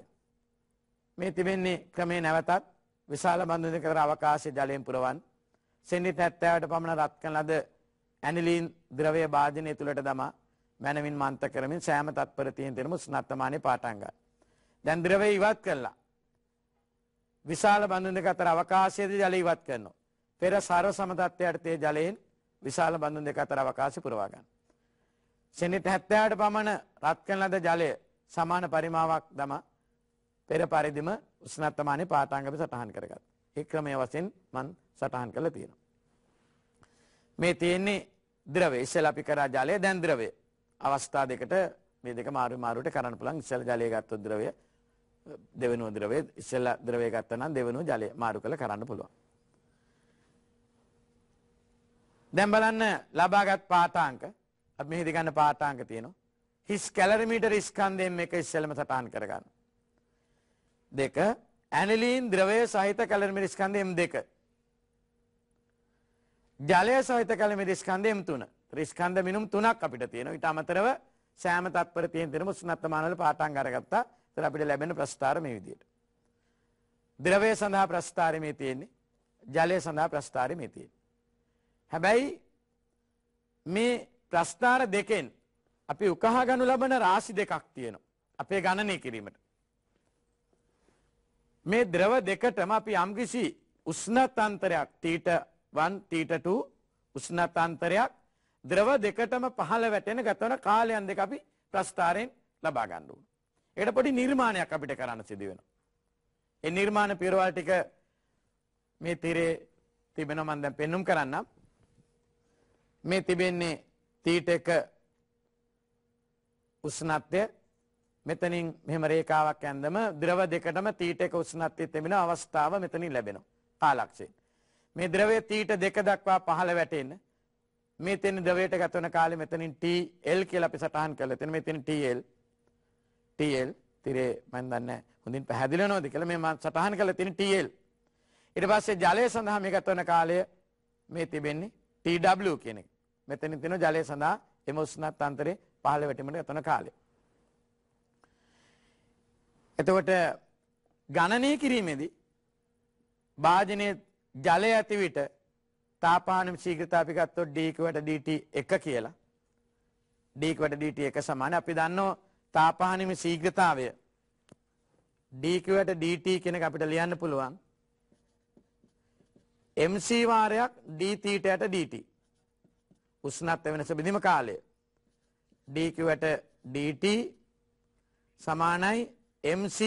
මේ තිබෙන්නේ ක්‍රමේ නැවතත් විශාල බන්ධ දෙකර අවකාශය ජලයෙන් පුරවන් සෙන්ඩිත් හැත්තෑවට පමණ රත් කන ලද ඇනිලීන් ද්‍රවය භාජනය තුළට දම මැනවින් මන්ත කරමින් සෑම තත්පරතියෙන් තෙරම ස්නත්තමානය පාටන්ග. දැන් ද්‍රවය ඉවත් කරලා. විශාල බඳුන අතර අවකාශයද ජල ඉවත් කරනවා. පෙර සර්ව සමතත්වයටතේ ජලයෙන් විශාල බඳුන් දෙක අතර අවකාශි පුරවාගන්න. සෙනිත් හැත්තෑට පමණ රත්කන ලද ජලය සමාන පරිමාවක් දම පෙර පරිදිම උස්නත්තමානය පාටංගපි සටහන් කරගත්. ඒ ක්‍රමය වශයෙන් මන් සටහන් කරලා තියෙනවා. මේ තියෙන්නේ ද්‍රවය. ඉස්සෙල්ලා අපි කරා ජලය දැන් ද්‍රවය. අවස්ථා දෙකට මේ දෙක මාරු මාරුවට කරන්න පුළුවන්. ඉස්සෙල්ලා ජලය ගත්තොත් ද්‍රවය දෙවෙනුව ද්‍රවය ඉස්සෙල්ලා ද්‍රවය ගත්තා නම් දෙවෙනුව ජලය මාරු කරලා කරන්න පුළුවන්. දැන් බලන්න ලබාගත් පාඨාංක අපි මෙහෙදි ගන්න පාඨාංක තියෙනවා. හිස් කැලරිමීටර ස්කන්ධයෙන් මේක ඉස්සෙල්ලම සටහන් කරගන්න. දෙක ඇනලීන් ද්‍රවය සහිත කැලරමිරි ස්කන්ධය M2. ජලය සහිත කැලමිරි ස්කන්ධය M3. ත්‍රිස්කන්ධ මිනුම් තුනක් අපිට තියෙනවා. ඊට අමතරව සෑම තත්පරතියෙන් දෙනම උෂ්ණත්මාන වල පාඨංග අරගත්තා. ඒතර අපිට ලැබෙන ප්‍රස්ථාර මේ විදිහට. ද්‍රවය සඳහා ප්‍රස්ථාරය මේ තියෙන්නේ. ජලය සඳහා ප්‍රස්ථාරය මේ තියෙන්නේ. හැබැයි මේ ප්‍රස්ථාර දෙකෙන් අපි උකහා ගනු ලබන රාශි දෙකක් තියෙනවා. අපේ ගණනය කිරීමට. මේ ද්‍රව දෙකටම අපි යම්කිසි උෂ්ණතන්ත්‍රයක් තීට 1 තීට 2 උෂ්ණතන්ත්‍රයක් ද්‍රව දෙකටම පහළ වැටෙන ගතවන කාලයන් දෙක අපි ප්‍රස්ථාරයෙන් ලබා ගන්න ඕන. ඒකට පොඩි නිර්මාණයක් අපිට කරන්න සිදු වෙනවා. ඒ නිර්මාණ පිරවල් ටික මේ තිරේ තිබෙනවා මම දැන් පෙන්눔 කරන්නම්. මේ තිබෙන්නේ තීට 1 උෂ්ණත්වය මෙතනින් මෙහෙම රේඛාවක් ඇන්දම ද්‍රව දෙකටම තීටයක උෂ්ණත්වය තෙමෙන අවස්ථාව මෙතනින් ලැබෙනවා තාලක්ෂයෙන්. මේ ද්‍රවය තීට දෙක දක්වා පහළ වැටෙන්න මේ තෙන ද්‍රවයට ගත වෙන කාලේ මෙතනින් TL කියලා අපි සටහන් කරලා තියෙන මෙතන TL TL තිරේ මම දන්නේ හොඳින් පැහැදිලි වෙනවද කියලා මේ මම සටහන් කරලා තියෙන TL. ඊට පස්සේ ජලය සඳහා මේ ගත වෙන කාලය මේ තිබෙන්නේ TW කියන එක. මෙතනින් තියෙන ජලය සඳහා එම උෂ්ණත් අන්තරේ පහළ වැටීමට ගත වෙන කාලය. එතකොට ගණනය කිරීමේදී භාජනය ජලය ඇතිවිට තාපානම් ශීග්‍රතාපිකත්තො ඩීකවට ඩට එක කියලා ඩීකවට ඩට එක සමාන අපි දන්නෝ තාපානම ශීග්‍රතාවය ඩීකවට ඩට කෙන අපිට ලියන්න පුළුවන් එම්සීවාරයක් ඩීතීටයට ඩට උස්නත් වෙනස බිඳිම කාලය ඩීකවට ඩට සමානයි MC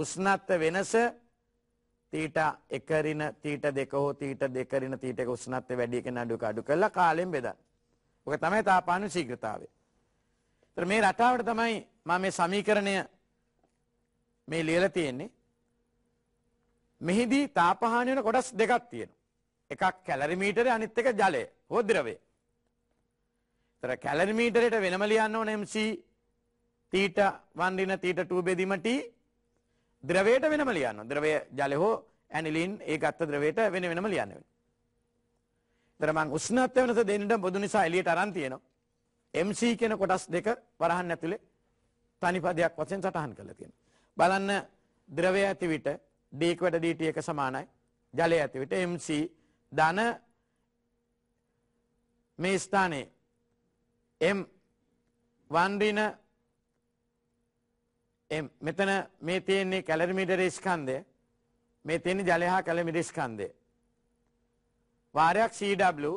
උෂ්ණත්ව වෙනස තීට 1 රින තීට 2 හෝ තීට 2 රින තීට 1 උෂ්ණත්ව වැඩි එක නඩුවක අඩු කරලා කාලයෙන් බෙදන්න. ඔක තමයි තාපාන ශීඝ්‍රතාවය. ඒතර මේ රටාවට තමයි මම මේ සමීකරණය මේ ලියලා තියෙන්නේ. මෙහිදී තාපහානි වෙන කොටස් දෙකක් තියෙනවා. එකක් කැලරි මීටරය අනිත් එක ජලය හෝ ද්‍රවය. ඒතර කැලරි මීටරයට වෙනම ලියන්න ඕන MC තීට 1 ඍණ තීට 2 බෙදීම t ද්‍රවයට වෙනම ලියන්න. ද්‍රවය ජලය හෝ ඇනිලින් ඒ ගත්ත ද්‍රවයට වෙන වෙනම ලියන්න වෙනවා. ඊතර මං උෂ්ණත්වය වෙනස දෙන්නට පොදු නිසා එළියට අරන් තියෙනවා. MC කියන කොටස් දෙක වරහන් ඇතුලේ තනිපදයක් වශයෙන් සටහන් කරලා තියෙනවා. බලන්න ද්‍රවය ඇති විට d එකට dt එක සමානයි. ජලය ඇති විට MC ධන මේ ස්ථානයේ M 1 ඍණ මෙතන මේ තියෙන්නේ කැලරිමීටර ස්කන්ධය මේ තියෙන්නේ ජලය හා කැලමිටර ස්කන්ධය වාරයක් CW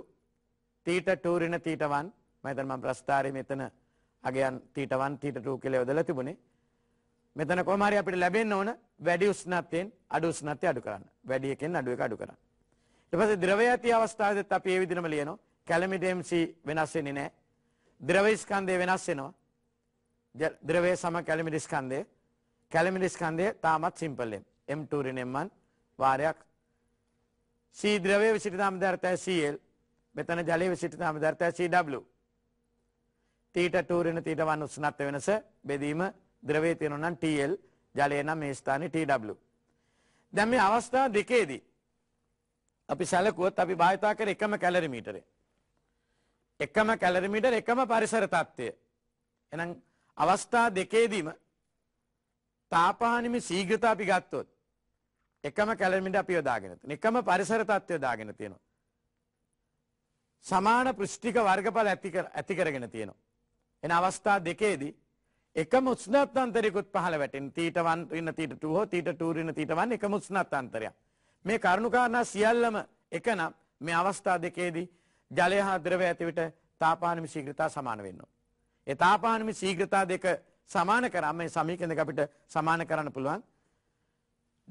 තීට 2 ඍණ තීට 1 මම හිතන මම ප්‍රස්ථාරයේ මෙතන අගයන් තීට 1 තීට 2 කියලා යොදලා තිබුණේ මෙතන කොහොම හරි අපිට ලැබෙන්න ඕන වැඩි උෂ්ණත්වයෙන් අඩු උෂ්ණත්වය අඩු කරන්න වැඩි එකෙන් අඩු එක අඩු කරන්න ඊට පස්සේ ද්‍රවය ඇති අවස්ථාවේදීත් අපි ඒ විදිහම ලියනවා කැලමිටර MC වෙනස් වෙන්නේ නැහැ ද්‍රව ස්කන්ධය වෙනස් වෙනවා ද්‍රවේ සම කැලිමිරිස්කන්දය කැලිමිරිස්කන්දය තාමත් සිම්පල්ලෙම් M2 රිනෙම්මන් වාරයක් සීද්‍රවේ විසිටිතාම ධර්තය සල් මෙතන ජලය විසිටිතාම ධර්තය CW තීට ටූරෙන තීට වන් උස්නත්ව වෙනස බෙදීම ද්‍රවේ තියෙනනම් TL ජලයනම් මේ ස්ථානි TW දැම් මේ අවස්ථා දෙකේදී අපි සැලකුවත් අපි භාවිතා කර එකම කැලරිමීටරේ එකම කැලරිමීටර එකම පරිසර තත්ත්වය එනම් අවස්ථා දෙකේදීම තාපානම සීග්‍රතා අපි ගත්තොත් එකම කැලමිට අපි යොදාගෙන එකම පරිසර තත්ත්ව යොදාගෙන තියෙනවා. සමාන පෘෂ්ටික වර්ගඵල ඇතිකරගෙන තියෙනවා. එන අවස්ථා දෙකේදී එක මුස්නත් අන්තරයකුත් පහළ වැටෙන් තීටවන් ඉන්න තීට හෝ තීට ටූරන තීටවන් එක මුස්නත් අන්තරයක් මේ කරුණුකාරණා සියල්ලම එකනම් මේ අවස්ථා දෙකේදී ජලය හාද්‍රව ඇතිවිට තාපානම ශීග්‍රතා සමාන වෙන්නවා. ඒ තාපානමි ශීඝ්‍රතා දෙක සමාන කරා මේ සමීකරණ දෙක අපිට සමාන කරන්න පුළුවන්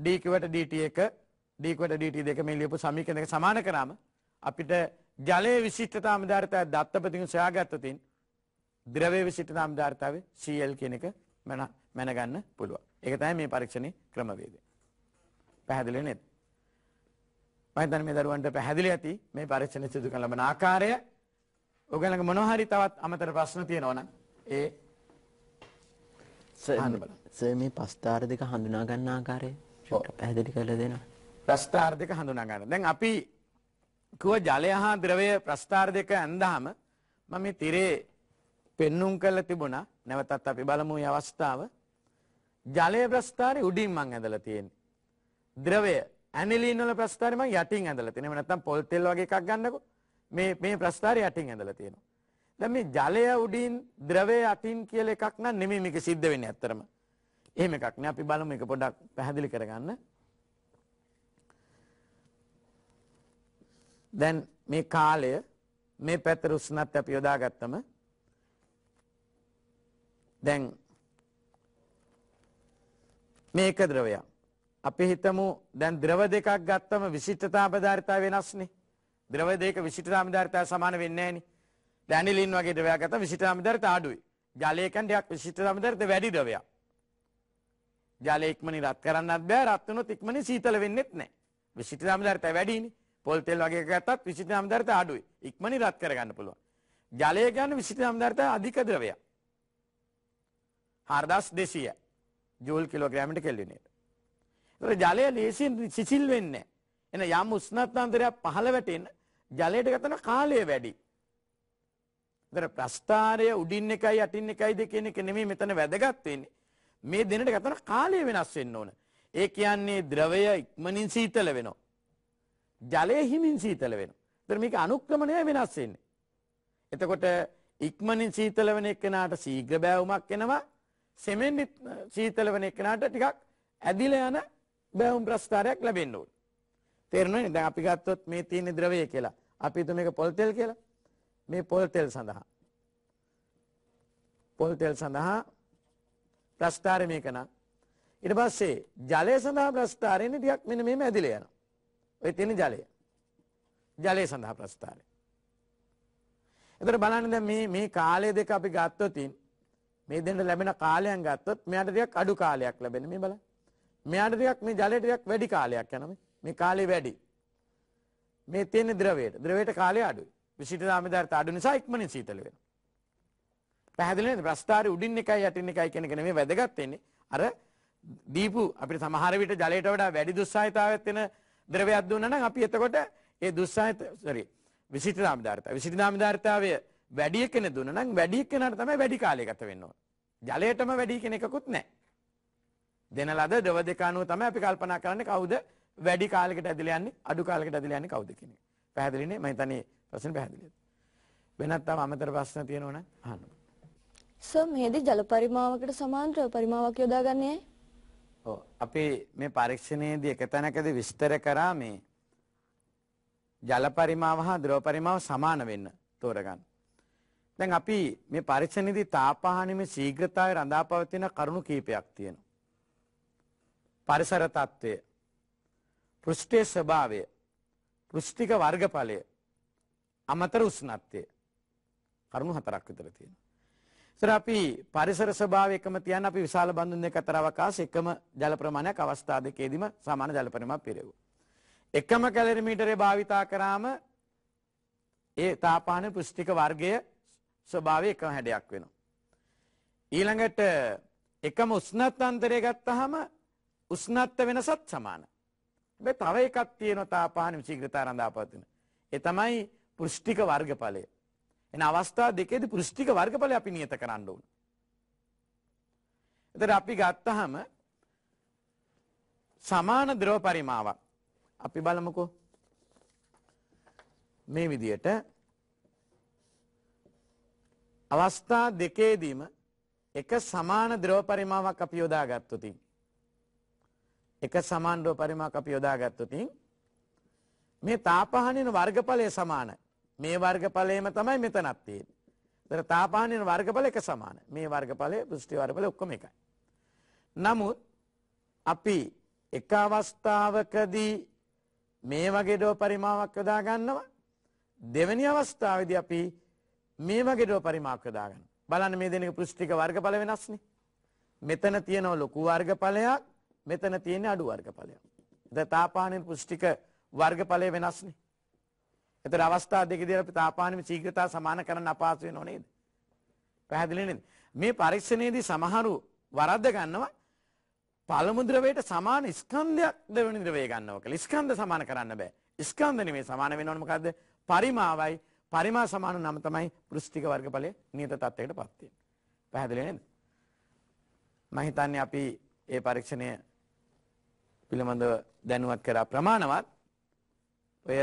d කිව්වට dt 1 d කිව්වට dt 2 මේ ලියපු සමීකරණ දෙක සමාන කරාම අපිට ජලයේ විශිෂ්ටතා අමදාරිතාව දත්තපතින් සොයාගත්තොතින් ද්‍රවයේ විශිෂ්ටතා අමදාරිතාවේ Cl කියන එක මැනගන්න පුළුවන්. ඒක තමයි මේ පරීක්ෂණේ ක්‍රමවේදය. පැහැදිලි නේද? මම හිතන්නේ මේ දරුවන්ට පැහැදිලි ඇති මේ පරීක්ෂණය සිදු කරන ලබන ආකාරය ඔගලඟ මොනවා හරි තවත් අමතර ප්‍රශ්න තියෙනවා නම් ඒ අහන්න බලන්න. සර් මේ ප්‍රස්ථාර දෙක හඳුනා ගන්න ආකාරය පැහැදිලි කරලා දෙනවා. ප්‍රස්ථාර දෙක හඳුනා ගන්න. දැන් අපි කිව්ව ජලය හා ද්‍රවය ප්‍රස්ථාර දෙක ඇඳාම මම මේ තිරේ පෙන්눔 කරලා තිබුණා. නැවතත් අපි බලමු මේ අවස්ථාව. ජලය ප්‍රස්ථාරේ උඩින් මං ඇඳලා තියෙන්නේ. ද්‍රවය ඇනිලින් වල ප්‍රස්ථාරේ මං යටින් ඇඳලා තියෙනවා. එහෙම නැත්නම් පොල් තෙල් වගේ එකක් ගන්නකො මේ මේ ප්‍රස්ථාරය යටින් ඇඳලා තියෙනවා. දැන් මේ ජලය උඩින් ද්‍රවය යටින් කියලා එකක් නම් නෙමෙයි මේක සිද්ධ වෙන්නේ ඇත්තරම. එහෙම එකක් නේ අපි බලමු මේක පොඩ්ඩක් පැහැදිලි කරගන්න. දැන් මේ කාලය මේ පැත්තට උස්නත් අපි යොදාගත්තම දැන් මේක ද්‍රවයක්. අපි හිතමු දැන් ද්‍රව දෙකක් ගත්තම විශිෂ්ටතා ආධාරිතය වෙනස්නේ. ද්‍රවය දෙක විශිෂ්ට සාමිධාරිතා සමාන වෙන්නේ නැහෙනි. දැන් ඇනිලින් වගේ ද්‍රවයක් ගත්තම විශිෂ්ට සාමිධාරිතා අඩුයි. ජලයකන් ටිකක් විශිෂ්ට සාමිධාරිතා වැඩි ද්‍රවයක්. ජලය ඉක්මනින් රත් කරන්නත් බෑ රත් වුණොත් ඉක්මනින් සීතල වෙන්නෙත් නැහැ. විශිෂ්ට සාමිධාරිතා වැඩිනේ. පොල් තෙල් වගේ ගත්තත් විශිෂ්ට සාමිධාරිතා අඩුයි. ඉක්මනින් රත් කරගන්න පුළුවන්. ජලය ගන්න විශිෂ්ට සාමිධාරිතා අධික ද්‍රවයක්. 4200 ජූල් කිලෝග්‍රෑමට කෙල්විනේට. ඒතර ජලය ලේසියෙන් සිසිල් වෙන්නේ නැහැ. එන යම් උෂ්ණත්වන්තරයක් පහළ වැටෙන ජලයට ගතන කාලය වැඩි. දර ප්‍රස්ථාරය උඩින් එකයි අටින් එකයි දෙ කියන එක නෙමේ මෙතන වැදගත්වෙන්නේ. මේ දෙනට ගතන කාලය වෙනස් වෙන්න ඕන. ඒ කියන්නේ ද්‍රවය ඉක්මනින් සීතල වෙනවා. ජලය හිමින් සීතල වෙන. දර මේක අනුක්‍රමණය වෙනස් වෙන්නේ. එතකොට ඉක්මනින් සීතල වෙන එකනට සීග්‍ර බෑවුමක් එනවා සෙමෙන් සීතල වෙන එකනට ටිකක් ඇදිල යන බෑවුම් ප්‍රස්ථාරයක් ලැබෙන්න ඕන. තේරෙනවනේ දැන් අපි ගත්තොත් මේ තියෙන ද්‍රවය කියලා. අපි හිතමු මේක පොල් තෙල් කියලා. මේ පොල් තෙල් සඳහා පොල් තෙල් සඳහා ප්‍රස්ථාරය මේක නම් ඊට පස්සේ ජලය සඳහා ප්‍රස්ථාරයනේ ටිකක් මෙන්න මෙහෙම ඇදිලා යනවා. ඔය තියෙන ජලය. ජලය සඳහා ප්‍රස්ථාරය. එතකොට බලන්න දැන් මේ මේ කාලය දෙක අපි ගත්තොතින් මේ දෙන්න ලැබෙන කාලයන් ගත්තොත් මෙයාට ටිකක් අඩු කාලයක් ලැබෙන මේ බලන්න. මෙයාට ටිකක් මේ ජලයට ටිකක් වැඩි කාලයක් යනවා. මේ කාලේ වැඩි. මේ තියෙන ද්‍රවයට ද්‍රවයට කාලය අඩුයි. විශිෂ්ට ආමදාර්ථ අඩු නිසා ඉක්මනින් සීතල වෙනවා. පැහැදිලි නේද? ප්‍රස්ථාරය උඩින් එකයි යටින් එකයි කියන එක නෙමෙයි වැදගත් වෙන්නේ. අර දීපු අපිට සමහර විට ජලයට වඩා වැඩි දුස්සහිතාවයක් වෙන ද්‍රවයක් දුන්නා නම් අපි එතකොට ඒ දුස්සහිත sorry විශිෂ්ට ආමදාර්ථය විශිෂ්ට ආමදාර්ථය වැඩි එකනේ දුන්නා නම් වැඩි එකනට තමයි වැඩි කාලය ගත වෙන්න ඕන. ජලයටම වැඩි කෙනෙකුත් නැහැ. දෙන ලද ද්‍රව දෙක අනුව තමයි අපි කල්පනා කරන්නේ කවුද වැඩි කාලයකට ඇදලා යන්නේ අඩු කාලයකට ඇදලා යන්නේ කවුද කියන එක. පැහැදිලිනේ මම හිතන්නේ ප්‍රශ්න පැහැදිලිද? වෙනත් තව අමතර ප්‍රශ්න තියෙනවනම් අහන්න. සර් මේදී ජල පරිමාවකට සමාන්තර පරිමාවක් යොදාගන්නේ ඇයි? ඔව් අපි මේ පරීක්ෂණයේදී එක තැනකදී විස්තර කරා මේ ජල පරිමාව හා ද්‍රව පරිමාව සමාන වෙන්න තෝරගන්න. දැන් අපි මේ පරීක්ෂණයේදී තාපහානිමේ ශීඝ්‍රතාවය රඳාපවතින කරුණු කීපයක් තියෙනවා. පරිසර తත්වය පෘෂ්ටය ස්වභාවය පෘෂ්ටික වර්ගඵලය අමතර උස්නත්වය කරුණු හතරක් විතර තියෙන. සර අපි පරිසර ස්භාවකම තියන් අපි විශාල බඳුන් එක තරවකාශ එකම ජල ප්‍රමාණයක් අවස්ථා දෙකේදීම සාමාන ජලපනමක් පිරෙවු. එකම කැලරි මීටරේ භාවිතා කරාම ඒ තාපාන පෘෂ්ටික වර්ගය ස්වභාවය එකම හැඩයක් වෙනවා. ඊළඟට එකම උස්නත් අන්තරය ගත්තහම උස්නත්ත වෙනසත් සමාන මේ තව එකක් තියෙනවා තාපාන ශීඝ්‍රතා රඳාපවතින. ඒ තමයි පෘෂ්ටික වර්ගඵලය. එන අවස්ථා දෙකේදී පෘෂ්ටික වර්ගඵලය අපි නියත කරන්න ඕන. එතන අපි ගත්තාම සමාන ද්‍රව පරිමාවක් අපි බලමුකෝ. මේ විදියට අවස්ථා දෙකේදීම එක සමාන ද්‍රව පරිමාවක් අපි යොදා ගත්තොතින් එක සමාන්ඩෝ පරිමක් අපි යොදාගත්තතින් මේ තාපහනින වර්ගඵලය සමාන මේ වර්ගඵලයම තමයි මෙතනත්තයෙන් දර තාපානින වර්ගඵල එක සමාන මේ වර්ගඵලය පෘෂ්ටිවර්ගල ඔක්කොම එකයි. නමුත් අපි එක අවස්ථාවකදී මේ වගේ ඩෝ පරිමාවක් යොදා ගන්නවා දෙවැනි අවස්ථාවද අපි මේ වගේ ඩෝ පරිමාක් යොදාගන්න බලන්න මේ දෙනක පෘෂ්ටික වර්ගඵල වෙනස්නේ මෙතන තියෙනව ලොකු වර්ගඵලයක් මෙතන තියෙන අඩු වර්ගඵලයක්. ද තාපානෙන් පුෂ්ටික වර්ගඵලය වෙනස්නේ. එතන අවස්ථා දෙකදී අපි තාපානෙම ශීඝ්‍රතාව සමාන කරන්න අපහසු වෙනව නේද? පැහැදිලි නේද? මේ පරීක්ෂණයේදී සමහරු වරද්ද ගන්නවා පළමු ද්‍රවයට සමාන ස්කන්ධයක් දෙවෙනි ද්‍රවය ගන්නවා කියලා. ස්කන්ධ සමාන කරන්න බෑ. ස්කන්ධ නෙමෙයි සමාන වෙන්න ඕනේ මොකද්ද? පරිමාවයි පරිමා සමාන නම තමයි පෘස්තික වර්ගඵලයේ නියත තත්ත්වයකටපත් වෙන්නේ. පැහැදිලි නේද? මම හිතන්නේ අපි ඒ පරීක්ෂණය පිළිබඳව දැනුවත් කරා ප්‍රමාණවත් ඔය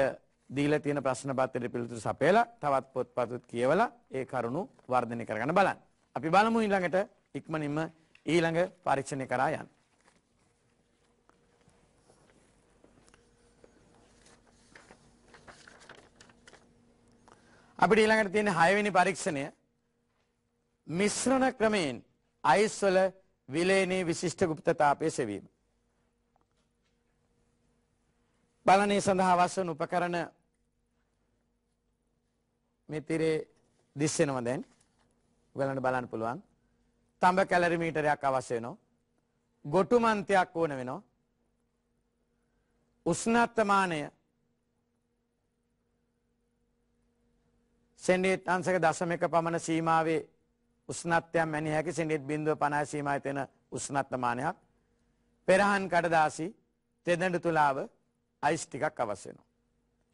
දීලා තියෙන ප්‍රශ්න පත්‍රයේ පිළිතුරු සපයලා තවත් පොත්පත්ත් කියවලා ඒ කරුණු වර්ධනය කරගන්න බලන්න. අපි බලමු ඊළඟට ඉක්මනින්ම ඊළඟ පරීක්ෂණය කරා යන්න. අපිට ඊළඟට තියෙන 6 වෙනි පරීක්ෂණය මිශ්‍රණ ක්‍රමයෙන් අයිස්වල විලේනී විශිෂ්ට ගුප්තතාපය සෙවීම. බලනය සඳහා අවස්වන උපකරණ මෙතිරේ දිස්සෙනව දැන් ගලට බලන්න පුළුවන් තඹ කැලරිමීටරයක් අවශ්‍යයනෝ ගොටුමන්තයක් ඕන වෙනවා උස්නත්තමානය සෙන්ඩේත් අන්සක දශමක පමණ සීමාවේ උස්නත්යම් මැනි හැකි සෙන්ඩෙත් බිඳුව පනා සීමයි තෙන උස්නත්තමානයක් පෙරහන් කඩදාසි තෙදඩ තුලාව අයිස් ටිකක් අවස්සෙනවා.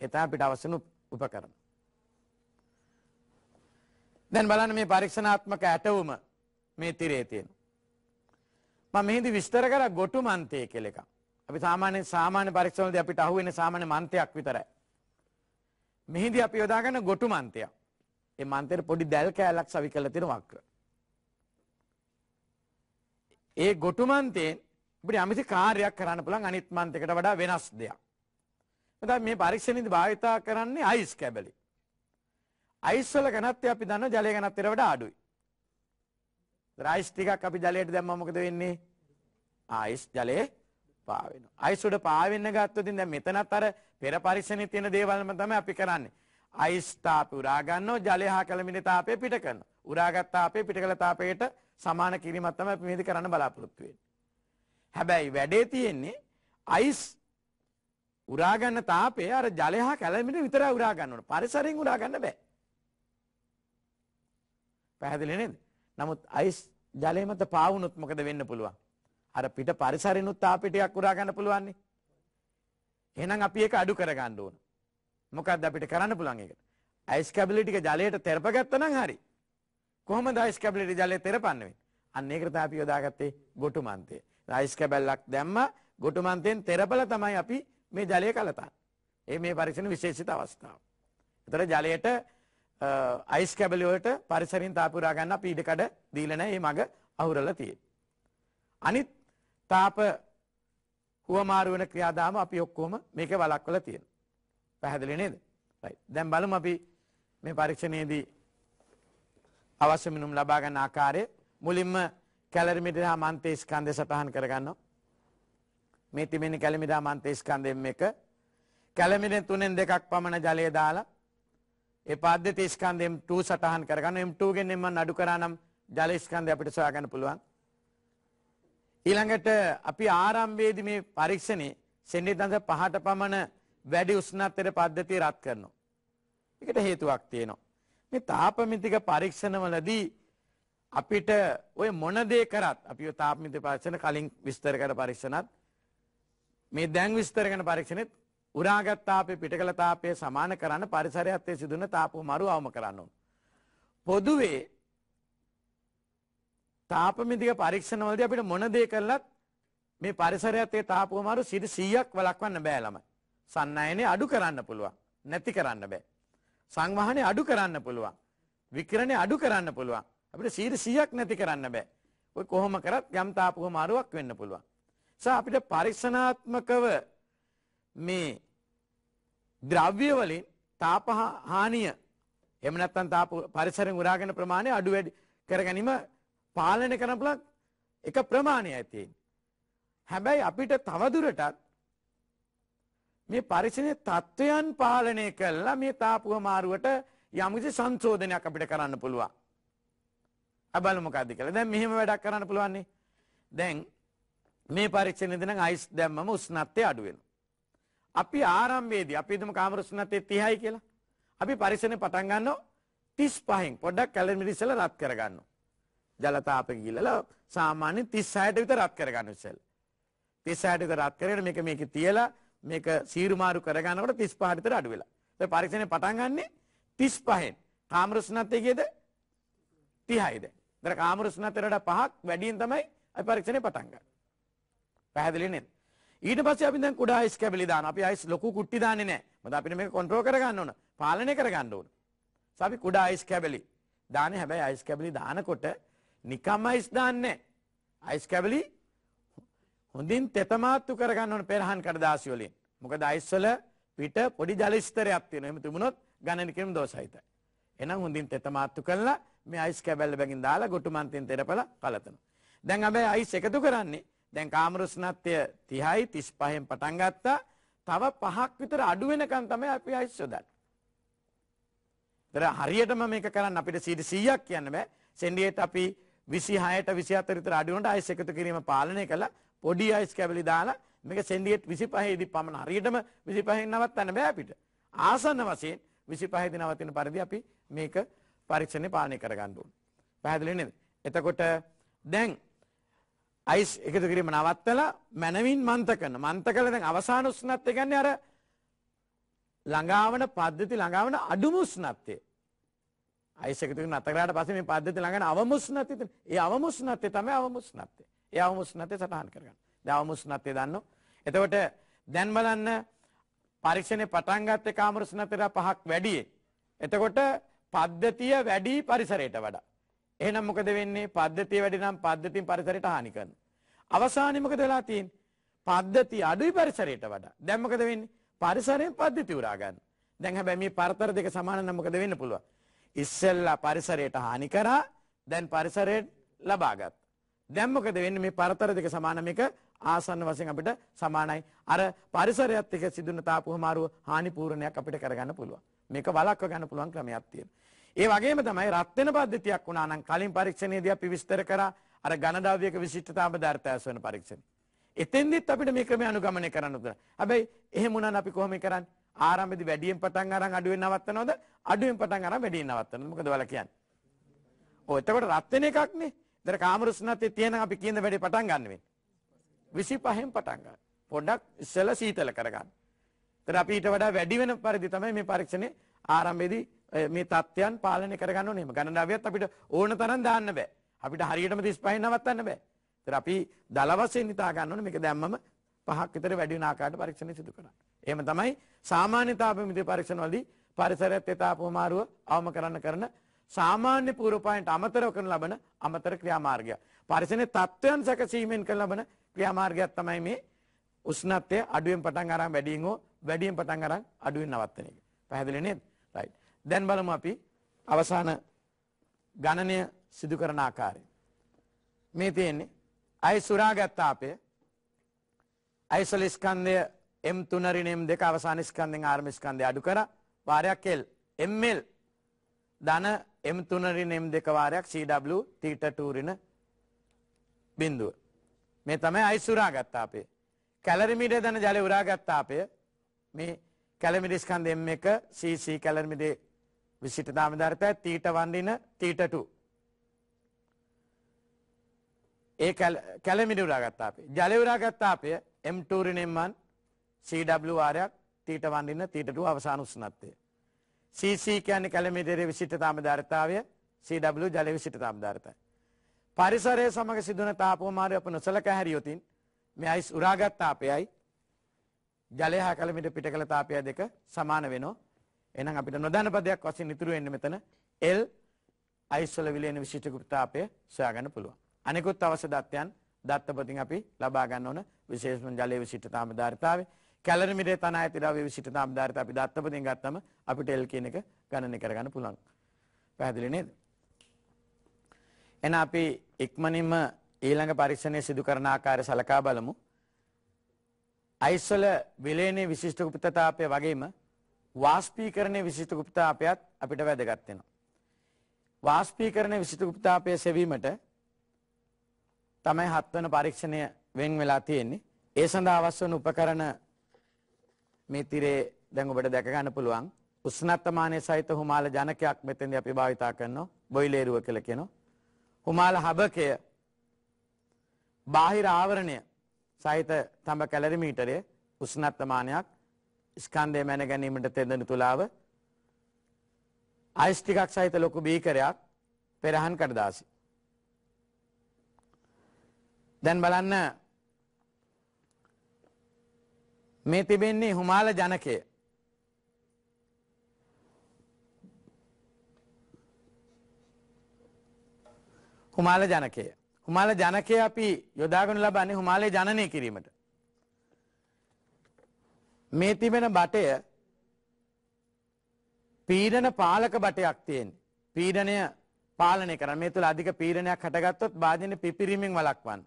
එතම අපිට අවසන උපකරන. දැන් බලන්න මේ පරීක්ෂණාත්මක ඇටවුම මේ තිරේ තියෙන. ම මෙහිදි විස්තර කර ගොටු මන්තය කෙලෙක අපි සාමාන්‍ය සාමාන්‍ය පරීක්ෂණද අපිට අහුවෙන සාමාන්‍ය මන්තයක් විතරයි. මෙහිදි අපි යොදාගන්න ගොටු මන්තය ඒ මන්තයට පොඩි දැල් කෑලක් සවි කල තින වක්්‍ර. ඒ ගොටුමන්තයෙන් අපිට අමිසි කාර්යක් කරන්න පුළන් අනිත් මන්තකට වඩා වෙනස් දෙයක්. එතකොට මේ පරීක්ෂණෙදි භාවිතා කරන්නේ අයිස් කැබලි. අයිස් වල ඝනත්වය අපි දන්න ජලය ඝනත්වයට වඩා අඩුයි. රයිස් ටිකක් අපි ජලයට දැම්මම මොකද වෙන්නේ? ආයිස් ජලයේ පාවෙනවා. අයිස් උඩ පාවෙන්න ගත්තොත් දැන් මෙතනත් අර පෙර පරික්ෂණේ තියෙන දේවල්ම තමයි අපි කරන්නේ. අයිස් තාපය උරා ගන්නවා ජලය හා කලමින තාපය පිට කරනවා. උරාගත් තාපය පිට කළ තාපයට සමාන කිරීමක් තමයි අපි මේක කරන්න බලාපොරොත්තු වෙන්නේ. හැබැයි වැඩේ තියෙන්නේ අයිස් උරාගන්න තාපය අර ජලයහා කැලමිට විතර උරාගන්නට පරිසරෙන් උරාගන්න බෑ. පැහැදිලි නේද? නමුත් අයිස් ජලය මත පාවුනොත් මොකද වෙන්න පුළුවන්? අර පිට පරිසරිනුත් තාපිටයක් උරා ගන්න පුළුවන්නේ. එහෙනම් අපි ඒක අඩු කර ගන්න ඕන. මොකද්ද අපිට කරන්න පුළුවන් ඒකට? අයිස් කැබලි ටික ජලයට තෙරපගත්තා නම් හරි. කොහොමද අයිස් කැබලි ජලය තෙරපන්නේ? අන්න ඒකට තමයි අපි යොදාගත්තේ ගොටු මන්තය. අයිස් කැබල්ලක් දැම්ම ගොටු මන්තෙන් තෙරපල තමයි අපි මේ ජලය කලතන්. ඒ මේ පරිසන විශේෂිත අවස්ථාව. එතර ජලයට අයිස් කැබලිවලට පරිසරින් තාපුරා ගන්න පීඩකඩ දීලන ඒ මඟ අහුරල තිය. අනිත් තාප හුවමාරුවන ක්‍රියාදාම අපි ඔක්කෝම මේක වලක්වල තියෙන. පැහැදිලි නේද දැම් බලම අපි මේ පරීක්ෂණයේදී අවශ්‍ය මිනුම් ලබාගන්න ආකාරය මුලින්ම කැලරිමිට හා මන්තේ ස්කන්දය සටහන් කරගන්නවා මේ තිබෙන කැලමිරා මන්තේස්කන්දෙම් එක කැලමිරෙන් තුනෙන් දෙකක් පමණ ජලය දාලා ඒ පද්ධති ස්කන්ධයෙන් 2 සටහන් කරගන්න M2 ගෙන් M1 අඩු කරා නම් ජල ස්කන්ධය අපිට සොයාගන්න පුළුවන් ඊළඟට අපි ආරම්භයේදී මේ පරීක්ෂණේ සෙන්නිදඳ පහට පමණ වැඩි උෂ්ණත්වයේ පද්ධතිය රත් කරනවා ඒකට හේතුවක් තියෙනවා මේ තාපමිතික පරීක්ෂණවලදී අපිට ওই මොන දේ කරත් අපි ඔය තාපමිතික පරීක්ෂණ කලින් විස්තර කර පරීක්ෂණත් මේ දැන් විස්තර කරන පරීක්ෂණෙත් උරාගත් තාපය පිටකල තාපය සමාන කරන්න පරිසරයත් ඒ සිදුන තාප මරු අවම කරන්න ඕන. පොදුවේ තාපමිතික පරීක්ෂණවලදී අපිට මොන දේ කළත් මේ පරිසරයත් ඒ තාප මරු 100ක් වළක්වන්න බෑ ළමයි. සන්නයනේ අඩු කරන්න පුළුවන්. නැති කරන්න බෑ. සංවහනේ අඩු කරන්න පුළුවන්. විකිරණේ අඩු කරන්න පුළුවන්. අපිට 100ක් නැති කරන්න බෑ. ඔය කොහොම කරත් යම් තාප කොහොම අරුවක් වෙන්න පුළුවන්. ස අපිට පරික්ෂනාත්මකව මේ ද්‍රව්‍යවලින් තාපහානිය එමනත්තන් තා පරිසරෙන් උරාගෙන ප්‍රමාණය අඩු වැඩි කර ගැනීම පාලනය කරන පුලක් එක ප්‍රමාණය ඇතින්. හැබැයි අපිට තවදුරටත් මේ පරිසනය තත්ත්වයන් පාලනය කල්ලා මේ තාපුුව මාරුවට යමුසි සංශෝධනයක් අපිට කරන්න පුළුවන්. අබලමකක්දි කළ දැන් මෙහෙම වැඩක් කරන්න පුළුවන්නේ දැන් මේ පරීක්ෂණයේදී නම් අයිස් දැම්මම උෂ්ණත්වය අඩු වෙනවා. අපි ආරම්භයේදී අපි හිතමු කාමර උෂ්ණත්වය 30යි කියලා. අපි පරීක්ෂණය පටන් ගන්නවා 35න්. පොඩ්ඩක් කැලමිරි ඉස්සෙල්ලා රත් කරගන්නවා. ජල තාප ගිලලා සාමාන්‍ය 36ට විතර රත් කරගන්න ඉස්සෙල්ලා. 36ට විතර රත් කරගෙන මේක මේකේ තියලා මේක සීරු මාරු කරගන්නකොට 35ට විතර අඩු වෙලා. ඒ පරීක්ෂණය පටන් ගන්නෙ 35න්. කාමර උෂ්ණත්වය කීයද? 30යි දැන්. දැන් කාමර උෂ්ණත්වයට වඩා පහක් වැඩියෙන් තමයි අපි පරීක්ෂණය පටන් ගන්නේ. පැහැදිලි නේද? ඊට පස්සේ අපි දැන් කුඩා අයිස් කැබලි දාන. අපි අයිස් ලොකු කුට්ටි දාන්නේ නැහැ. මොකද අපිට මේක කන්ට්‍රෝල් කරගන්න ඕන. පාලනය කරගන්න ඕන. සෝ අපි කුඩා අයිස් කැබලි දාන්නේ හැබැයි අයිස් කැබලි දානකොට නිකම් අයිස් දාන්නේ අයිස් කැබලි හොඳින් තෙතමාත්තු කරගන්න ඕන පෙරහන් කඩදාසි වලින්. මොකද අයිස් වල පිට පොඩි ජල ස්තරයක් තියෙනවා. එහෙම තිබුණොත් ගණනිකෙම දෝෂයිතයි. එහෙනම් හොඳින් තෙතමාත්තු කළා මේ අයිස් කැබල්ල බැගින් දාලා ගොටු මන්තෙන් තෙරපලා කලතනවා. දැන් අපි අයිස් එකතු කරන්නේ දැන් කාමරස්නත්ය 30යි 35න් පටන් ගත්තා. තව පහක් විතර අඩු වෙනකන් තමයි අපි ආයෙත් සොදන්නේ. ඒතර හරියටම මේක කරන්න අපිට 100ක් කියන්න බෑ. සෙන්ඩියට අපි 26ට 27 විතර අඩු වුණාට ආයෙත් එකතු කිරීම පාලනය කළා. පොඩි ආයෙත් කැබලි දාලා මේක සෙන්ඩියට 25 දී පමණ හරියටම 25න් නවත්තන්න බෑ අපිට. ආසන්න වශයෙන් 25 දී නවතින පරිදි අපි මේක පරීක්ෂණේ පාලනය කරගන්න ඕනේ. පැහැදිලි නේද? එතකොට දැන් අයිස් එකතු කිරීම නවත්තලා මැනවින් මන්ත කරන මන්ත කළ දැන් අවසාන උස්නත් එකන්නේ අර ළඟාවන පද්ධති ළඟාවන අඩුම උස්නත්තේ අයිස් එකතු කරන අතරාට පස්සේ මේ පද්ධති ළඟන අවමුස්නත් ඒ අවමුස්නත්තේ තමයි අවමුස්නත්තේ ඒ අවමුස්නත්තේ සටහන් කරගන්න දැන් අවමුස්නත්තේ දන්නෝ එතකොට දැන් බලන්න පරීක්ෂණේ පටන් ගත්තේ කාමරස්නත්තේ පහක් වැඩි එතකොට පද්ධතිය වැඩි පරිසරයට වඩා එහෙනම් මොකද වෙන්නේ පද්ධතිය වැඩි නම් පද්ධතියෙන් පරිසරයට හානි කරනවා අවසානයේ මොකද වෙලා තියෙන්නේ? පද්ධති අඩුයි පරිසරයට වඩා. දැන් මොකද වෙන්නේ? පරිසරයෙන් පද්ධති උරා ගන්න. දැන් හැබැයි මේ පරතර දෙක සමාන නම් මොකද වෙන්න පුළුවන්? ඉස්සෙල්ලා පරිසරයට හානි කරා දැන් පරිසරයෙන් ලබාගත්. දැන් මොකද වෙන්නේ මේ පරතර දෙක සමාන මේක ආසන්න වශයෙන් අපිට සමානයි. අර පරිසරයත් එක්ක සිදුන තාපුහමාරුව හානි පූර්ණයක් අපිට කරගන්න පුළුවන්. මේක වළක්ව ගන්න පුළුවන් ක්‍රමයක් තියෙනවා. ඒ වගේම තමයි රත් වෙන පද්ධතියක් වුණා නම් කලින් පරීක්ෂණයේදී අපි විස්තර කරා අර ගණඩාව්‍යක විශිෂ්ටතාව ධර්තයස් වන පරීක්ෂණ. එතෙන්දිත් අපිට මේ ක්‍රමය අනුගමනය කරන්න උතුන. හැබැයි එහෙම වුණා අපි කොහොම කරන්නේ? ආරම්භයේදී වැඩියෙන් පටන් අරන් අඩුවෙන් නවත්තනවද? අඩුවෙන් පටන් අරන් වැඩියෙන් නවත්තනවද? මොකද ඔයාලා කියන්නේ? ඔව් එතකොට රත් වෙන එකක් නේ. ඉතින් කාමරුස්නත්තේ තියෙන අපි කියන වැඩේ පටන් ගන්න වෙන්නේ. 25න් පටන් ගන්න. පොඩ්ඩක් ඉස්සලා සීතල කරගන්න. ඉතින් අපි ඊට වඩා වැඩි වෙන පරිදි තමයි මේ පරීක්ෂණේ ආරම්භයේදී මේ தත්ත්වයන් පාලනය කරගන්න ඕනේ. ගණනාවියත් අපිට ඕන තරම් දාන්න බෑ. අපිට හරියටම 35න් නවත්තන්න බෑ. ඒතර අපි දල වශයෙන් හිතා ගන්න ඕනේ මේක දැම්මම පහක් විතර වැඩි වෙන ආකාරයට පරීක්ෂණ සිදු කරන්න. එහෙම තමයි සාමාන්‍ය තාපමිති පරීක්ෂණවලදී පරිසරයත් තාපමාරුව අවම කරන්න කරන සාමාන්‍ය පූර්වපායන්ට අමතරව කරන ලබන අමතර ක්‍රියාමාර්ගය. පරිසරයේ තත්ත්වයන් සැකසීමෙන් කරන ලබන ක්‍රියාමාර්ගයක් තමයි මේ උෂ්ණත්වය අඩුවෙන් පටන් අරන් වැඩියෙන් හෝ වැඩියෙන් පටන් අරන් අඩුවෙන් නවත්තන එක. පැහැදිලි නේද? right. දැන් බලමු අපි අවසාන ගණනය සිදු කරන ආකාරය. මේ තියෙන්නේ අයි සුරාගත්තාපය අයිසොල ස්කන්දය එම් තුනරින එම් දෙක අවසානිස්කන්දෙන් ආර්මිස්කන්දය අඩු කර වාරයක් එල් එම්මල් ධන එම් තුනරින එම් දෙක වාරයක් CW තීටටූරින බින්දුව. මේ තමයි අයිසුරාගත්තාපය. කැලරිමිඩ දන ජල උරාගත්තාපය මේ කැලමිඩිස්කන්ද එම් එක CC කැලරමිඩේ විසිට දාමධර්තය තීට වන්දින තීටටූ ඒ කැලමිට උරාගත්තා අපේ ජල උරාගත්තා අපය එම්ටූරිනෙම්මන් සීඩ්වාරයක් තීට වන්ඩින්න තීටටු අවසාන උස්නත්තය. සීසී කියන්නේ කැලමිටේ විසිට තාම ධර්තාවය සීඩ්ලු ජල විසිට තාම ධර්තයි. පරිසරය සමඟ සිදුන තාපෝමාරය අප නොසලක හැරියොතින් මෙ අයිස් උරාගත්තාපයයි ජලය හා කලමිට පිට කළ තාපය දෙක සමාන වෙනෝ එනම් අපිට නොදැනපදයක් වසින් ඉතුරු එන්න මෙතන එල් අයිස්වල විලයන විශිෂ්ටකුප්තාපය සොයාගන්න පුළුවන්. අනෙකුත් අවශ්‍ය දත්තයන් දත්තපතින් අපි ලබා ගන්න ඕන විශේෂම ජලයේ විශිෂ්ටතාම ධාරිතාවේ කැලරි මිරේ තන ඇති ද්‍රව්‍ය විශිෂ්ටතාම ධාරිතාව අපි දත්තපතින් ගත්තම අපිට L කියන එක ගණනය කරගන්න පුළුවන්. පැහැදිලි නේද? එහෙනම් අපි ඉක්මනින්ම ඊළඟ පරීක්ෂණය සිදු කරන ආකාරය සලකා බලමු. අයිස් වල විලේනේ විශිෂ්ට කුපිතතාවය වගේම වාෂ්පීකරණයේ විශිෂ්ට කුපිතතාවයත් අපිට වැදගත් වෙනවා. වාෂ්පීකරණයේ විශිෂ්ට කුපිතතාවය සෙවීමට තමයි හත්වන පරීක්ෂණය වෙන් වෙලා තියෙන්නේ. ඒ සඳහා අවශ්‍ය වන උපකරණ මේ තිරේ දැන් ඔබට දැක ගන්න පුළුවන්. උෂ්ණත්මානය සහිත හුමාල ජනකයක් මෙතෙන්දී අපි භාවිතා කරනවා. බොයිලේරුව කියලා කියනවා. හුමාල හබකය බාහිර ආවරණය සහිත තඹ කැලරිමීටරය උෂ්ණත්මානයක් ස්කන්ධය මැන ගැනීමට තෙදෙන තුලාව අයිස් ටිකක් සහිත ලොකු බීකරයක් පෙරහන් කඩදාසි දැන් බලන්න මේ තිබෙන්නේ හුමාල ජනකය හුමාල ජනකය හුමාල ජනකය අපි යොදාගනු ලබන්නේ හුමාලේ ජනනය කිරීමට මේ තිබෙන බටය පීඩන පාලක බටයක් තියෙන් පීඩනය පාලනය කර මේ තුළ අධික පීඩනයක් හටගත්තොත් බාධන පිපිරීමෙන් වලක්වන්න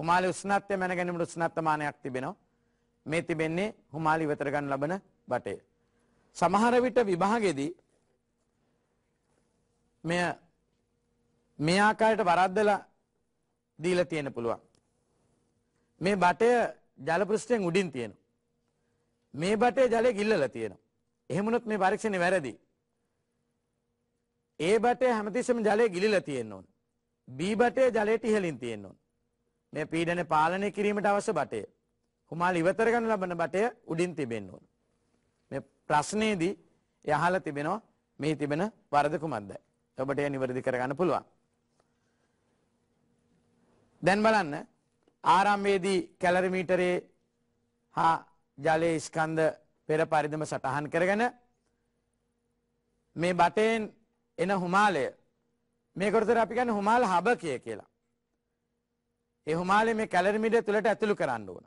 හුමාලි උස්නත්ය මැනගැනීමට උස්නත්තමානයක් තිබෙනවා. මේ තිබෙන්නේ හුමාලි වෙතර ගන්න ලබන බටය. සමහර විට විභාගෙදී මෙය මේ ආකාරයට වරද්දලා දීලා තියෙන පුළුවන්. මේ බටය ජල පෘෂ්ඨයෙන් උඩින් තියෙනවා. මේ බටේ ජලය ගිල්ලලා තියෙනවා. එහෙම වුණොත් මේ පරීක්ෂණේ වැරදි. ඒ බටේ හැමතිස්සෙම ජලය ගිලිලා තියෙන්න ඕන. B බටේ ජලයට ඉහළින් තියෙන්න ඕන. මේ පීඩන පාලනය කිරීමට අවශ්‍ය බටය. කුමාල් ඉවතර ගන්න ලබන බටය උඩින් තිබෙන්න ඕන. මේ ප්‍රශ්නයේදී යහල තිබෙනවා මේ තිබෙන වරද කුමක්දයි. ඔබට එය නිවැරදි කරගන්න පුළුවන්. දැන් බලන්න ආරම්භයේදී කැලරි මීටරේ හා ජලයේ ස්කන්ධ පෙර පරිදිම සටහන් කරගෙන මේ බටයෙන් එන හුමාලය මේකොටතර අපි ගන්න හුමාල හබකය කියලා. ඒ හුමාලේ මේ කැලරමිඩ තුළට ඇතුළු කරන්න ඕන.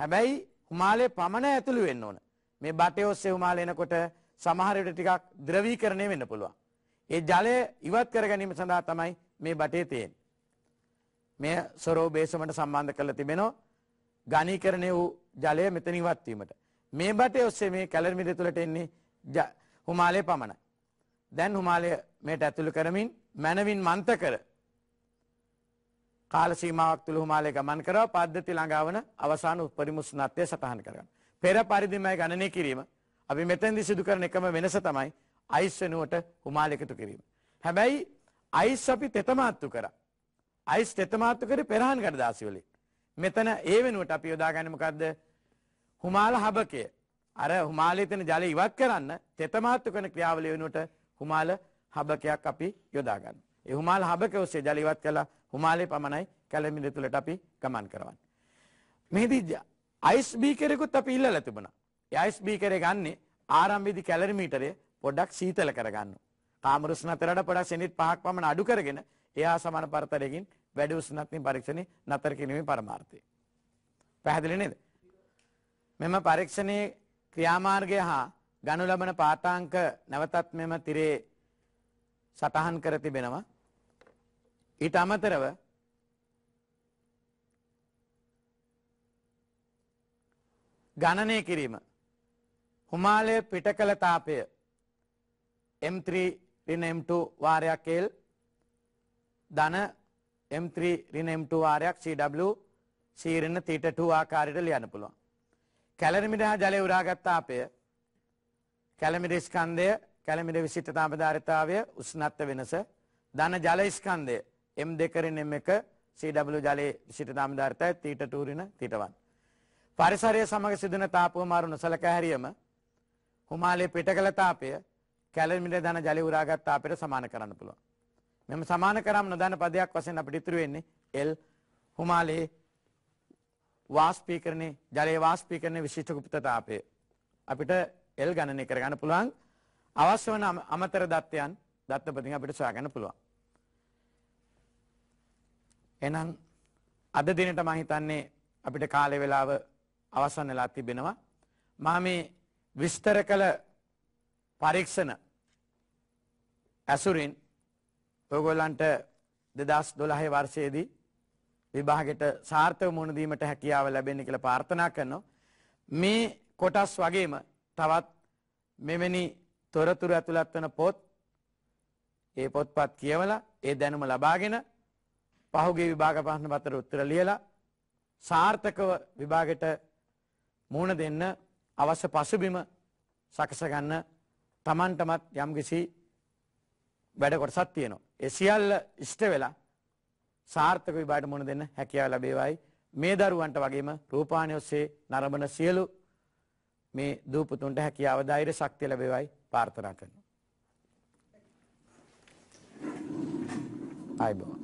හැබැයි හුමාලේ පමණ ඇතුළු වෙන්න ඕන. මේ බටේ ඔස්සේ හුමාල එනකොට සමහරවිට ටිකක් ද්‍රවීකරණය වෙන්න පුළුවන්. ඒ ජලය ඉවත් කර ගැනීම සඳහා තමයි මේ බටේ තියෙන්නේ. මේ සොරෝ බේසමට සම්බන්ධ කරලා තිබෙනවා ඝනීකරණය වූ ජලය මෙතන ඉවත් වීමට. මේ බටේ ඔස්සේ මේ කැලරමිඩ තුළට එන්නේ හුමාලේ පමණයි. දැන් හුමාලය මේට ඇතුළු කරමින් මනවින් මන්තකර කාල සීමාවක් තුළ හුමාලේ ගමන් කරව පද්ධති ළඟාවන අවසාන උපරිමුස්නත්ය සටහන් කරගන්න. පෙර පරිදිමයි ගණනය කිරීම අපි මෙතැන්දි සිදු කරන එකම වෙනස තමයි අයිස් වෙනුවට හුමාල එකතු කිරීම. හැබැයි අයිස් අපි තෙතමාත්තු කර. අයිස් තෙතමාත්තු කර පෙරහන් ගඩදාසිවලි. මෙතන ඒ වෙනුවට අපි යොදාගනිමකක්ද හුමාල හබකය අර හුමාලේතන ජල ඉවත් කරන්න තෙතමාත්තු කන ක්‍රියාවලය වෙනුවට හුමාල හබකයක් අපි යොදාගන්න. එහුමාල් හබක ඔස්සේ ජලීවත් කලා හුමාලේ පමණයි කැලමිර තුලට අපි ගමන් කරවන්නේ. මෙහිදී ISB කෙරෙකුත් අපි ඉල්ලලා තිබුණා. ඒ ISB කරේ ගන්නේ ආරම්භයේදී කැලරි මීටරය පොඩ්ඩක් සීතල කරගන්න. කාම උෂ්ණතරට පොඩක් සෙනිත් 5ක් පමණ අඩු කරගෙන එයා සමාන පරතරයකින් වැඩි උෂ්ණත්වයෙන් පරීක්ෂණේ නතර කිරීමේ පරමාර්ථය. පැහැදිලි නේද? මෙම පරීක්ෂණයේ ක්‍රියාමාර්ගය හා ගනු ලබන පාඨාංක නැවතත් මෙම තිරේ සටහන් කර තිබෙනවා. ඊට අමතරව ගණනය කිරීම හුමාලය පිට කළ තාපය M3 රින M2 වාරයක් L ධන M3 රින M2 වාරයක් CW C රින තීටා 2 ආකාරයට ලියන්න පුළුවන්. කැලමිඩ හා ජලය උරාගත් තාපය කැලමිඩ ස්කන්ධය කැලමිඩ විශිෂ්ට තාප ධාරිතාවය උෂ්ණත්ව වෙනස ධන ජල ස්කන්ධය M2 රින් M1 CW ජලයේ සිට නාමධාරිතයි θ2 රින θ1 පරිසරය සමග සිදුන තාපමාරු නොසලකා හැරීම හුමාලයේ පිටකල තාපය කැලමිල දන ජලය උරාගත් තාපයට සමාන කරන්න පුළුවන්. මෙම සමාන කරාම නොදන්න පදයක් වශයෙන් අපිට ඉතුරු වෙන්නේ L හුමාලයේ වාෂ්පීකරණේ ජලයේ වාෂ්පීකරණේ විශිෂ්ට කුපිත තාපය. අපිට L ගණනය කරගන්න පුළුවන්. අවශ්‍ය වන අමතර දත්තයන් දත්තපතින් අපිට සොයාගන්න පුළුවන්. එහෙනම් අද දිනට මම හිතන්නේ අපිට කාලය වේලාව අවසන් වෙලා තිබෙනවා. මම මේ විස්තර කළ පරීක්ෂණ ඇසුරින් ඔයගොල්ලන්ට 2012 වර්ෂයේදී විභාගයට සාර්ථක මුහුණ දීමට හැකියාව ලැබෙන්න කියලා ප්‍රාර්ථනා කරනවා. මේ කොටස් වගේම තවත් මෙවැනි තොරතුරු ඇතුළත් වන පොත් ඒ පොත්පත් කියවලා ඒ දැනුම ලබාගෙන පහුගේ විභාග ප්‍රශ්න පත්‍ර උත්තර ලියලා සාර්ථකව විභාගෙට මුහුණ දෙන්න අවශ්‍ය පසුබිම සකස ගන්න Tamanටමත් යම්කිසි වැඩ කොටසක් තියෙනවා. ඒ සියල්ල ඉෂ්ට වෙලා සාර්ථක විභාගයට මුහුණ දෙන්න හැකියාව ලැබේවයි මේ දරුවන්ට වගේම රූපාණ්‍ය ඔස්සේ නරඹන සියලු මේ දූපතුන්ට හැකියාව ධෛර්ය ශක්තිය ලැබේවයි ප්‍රාර්ථනා කරනවා. ආයිබෝ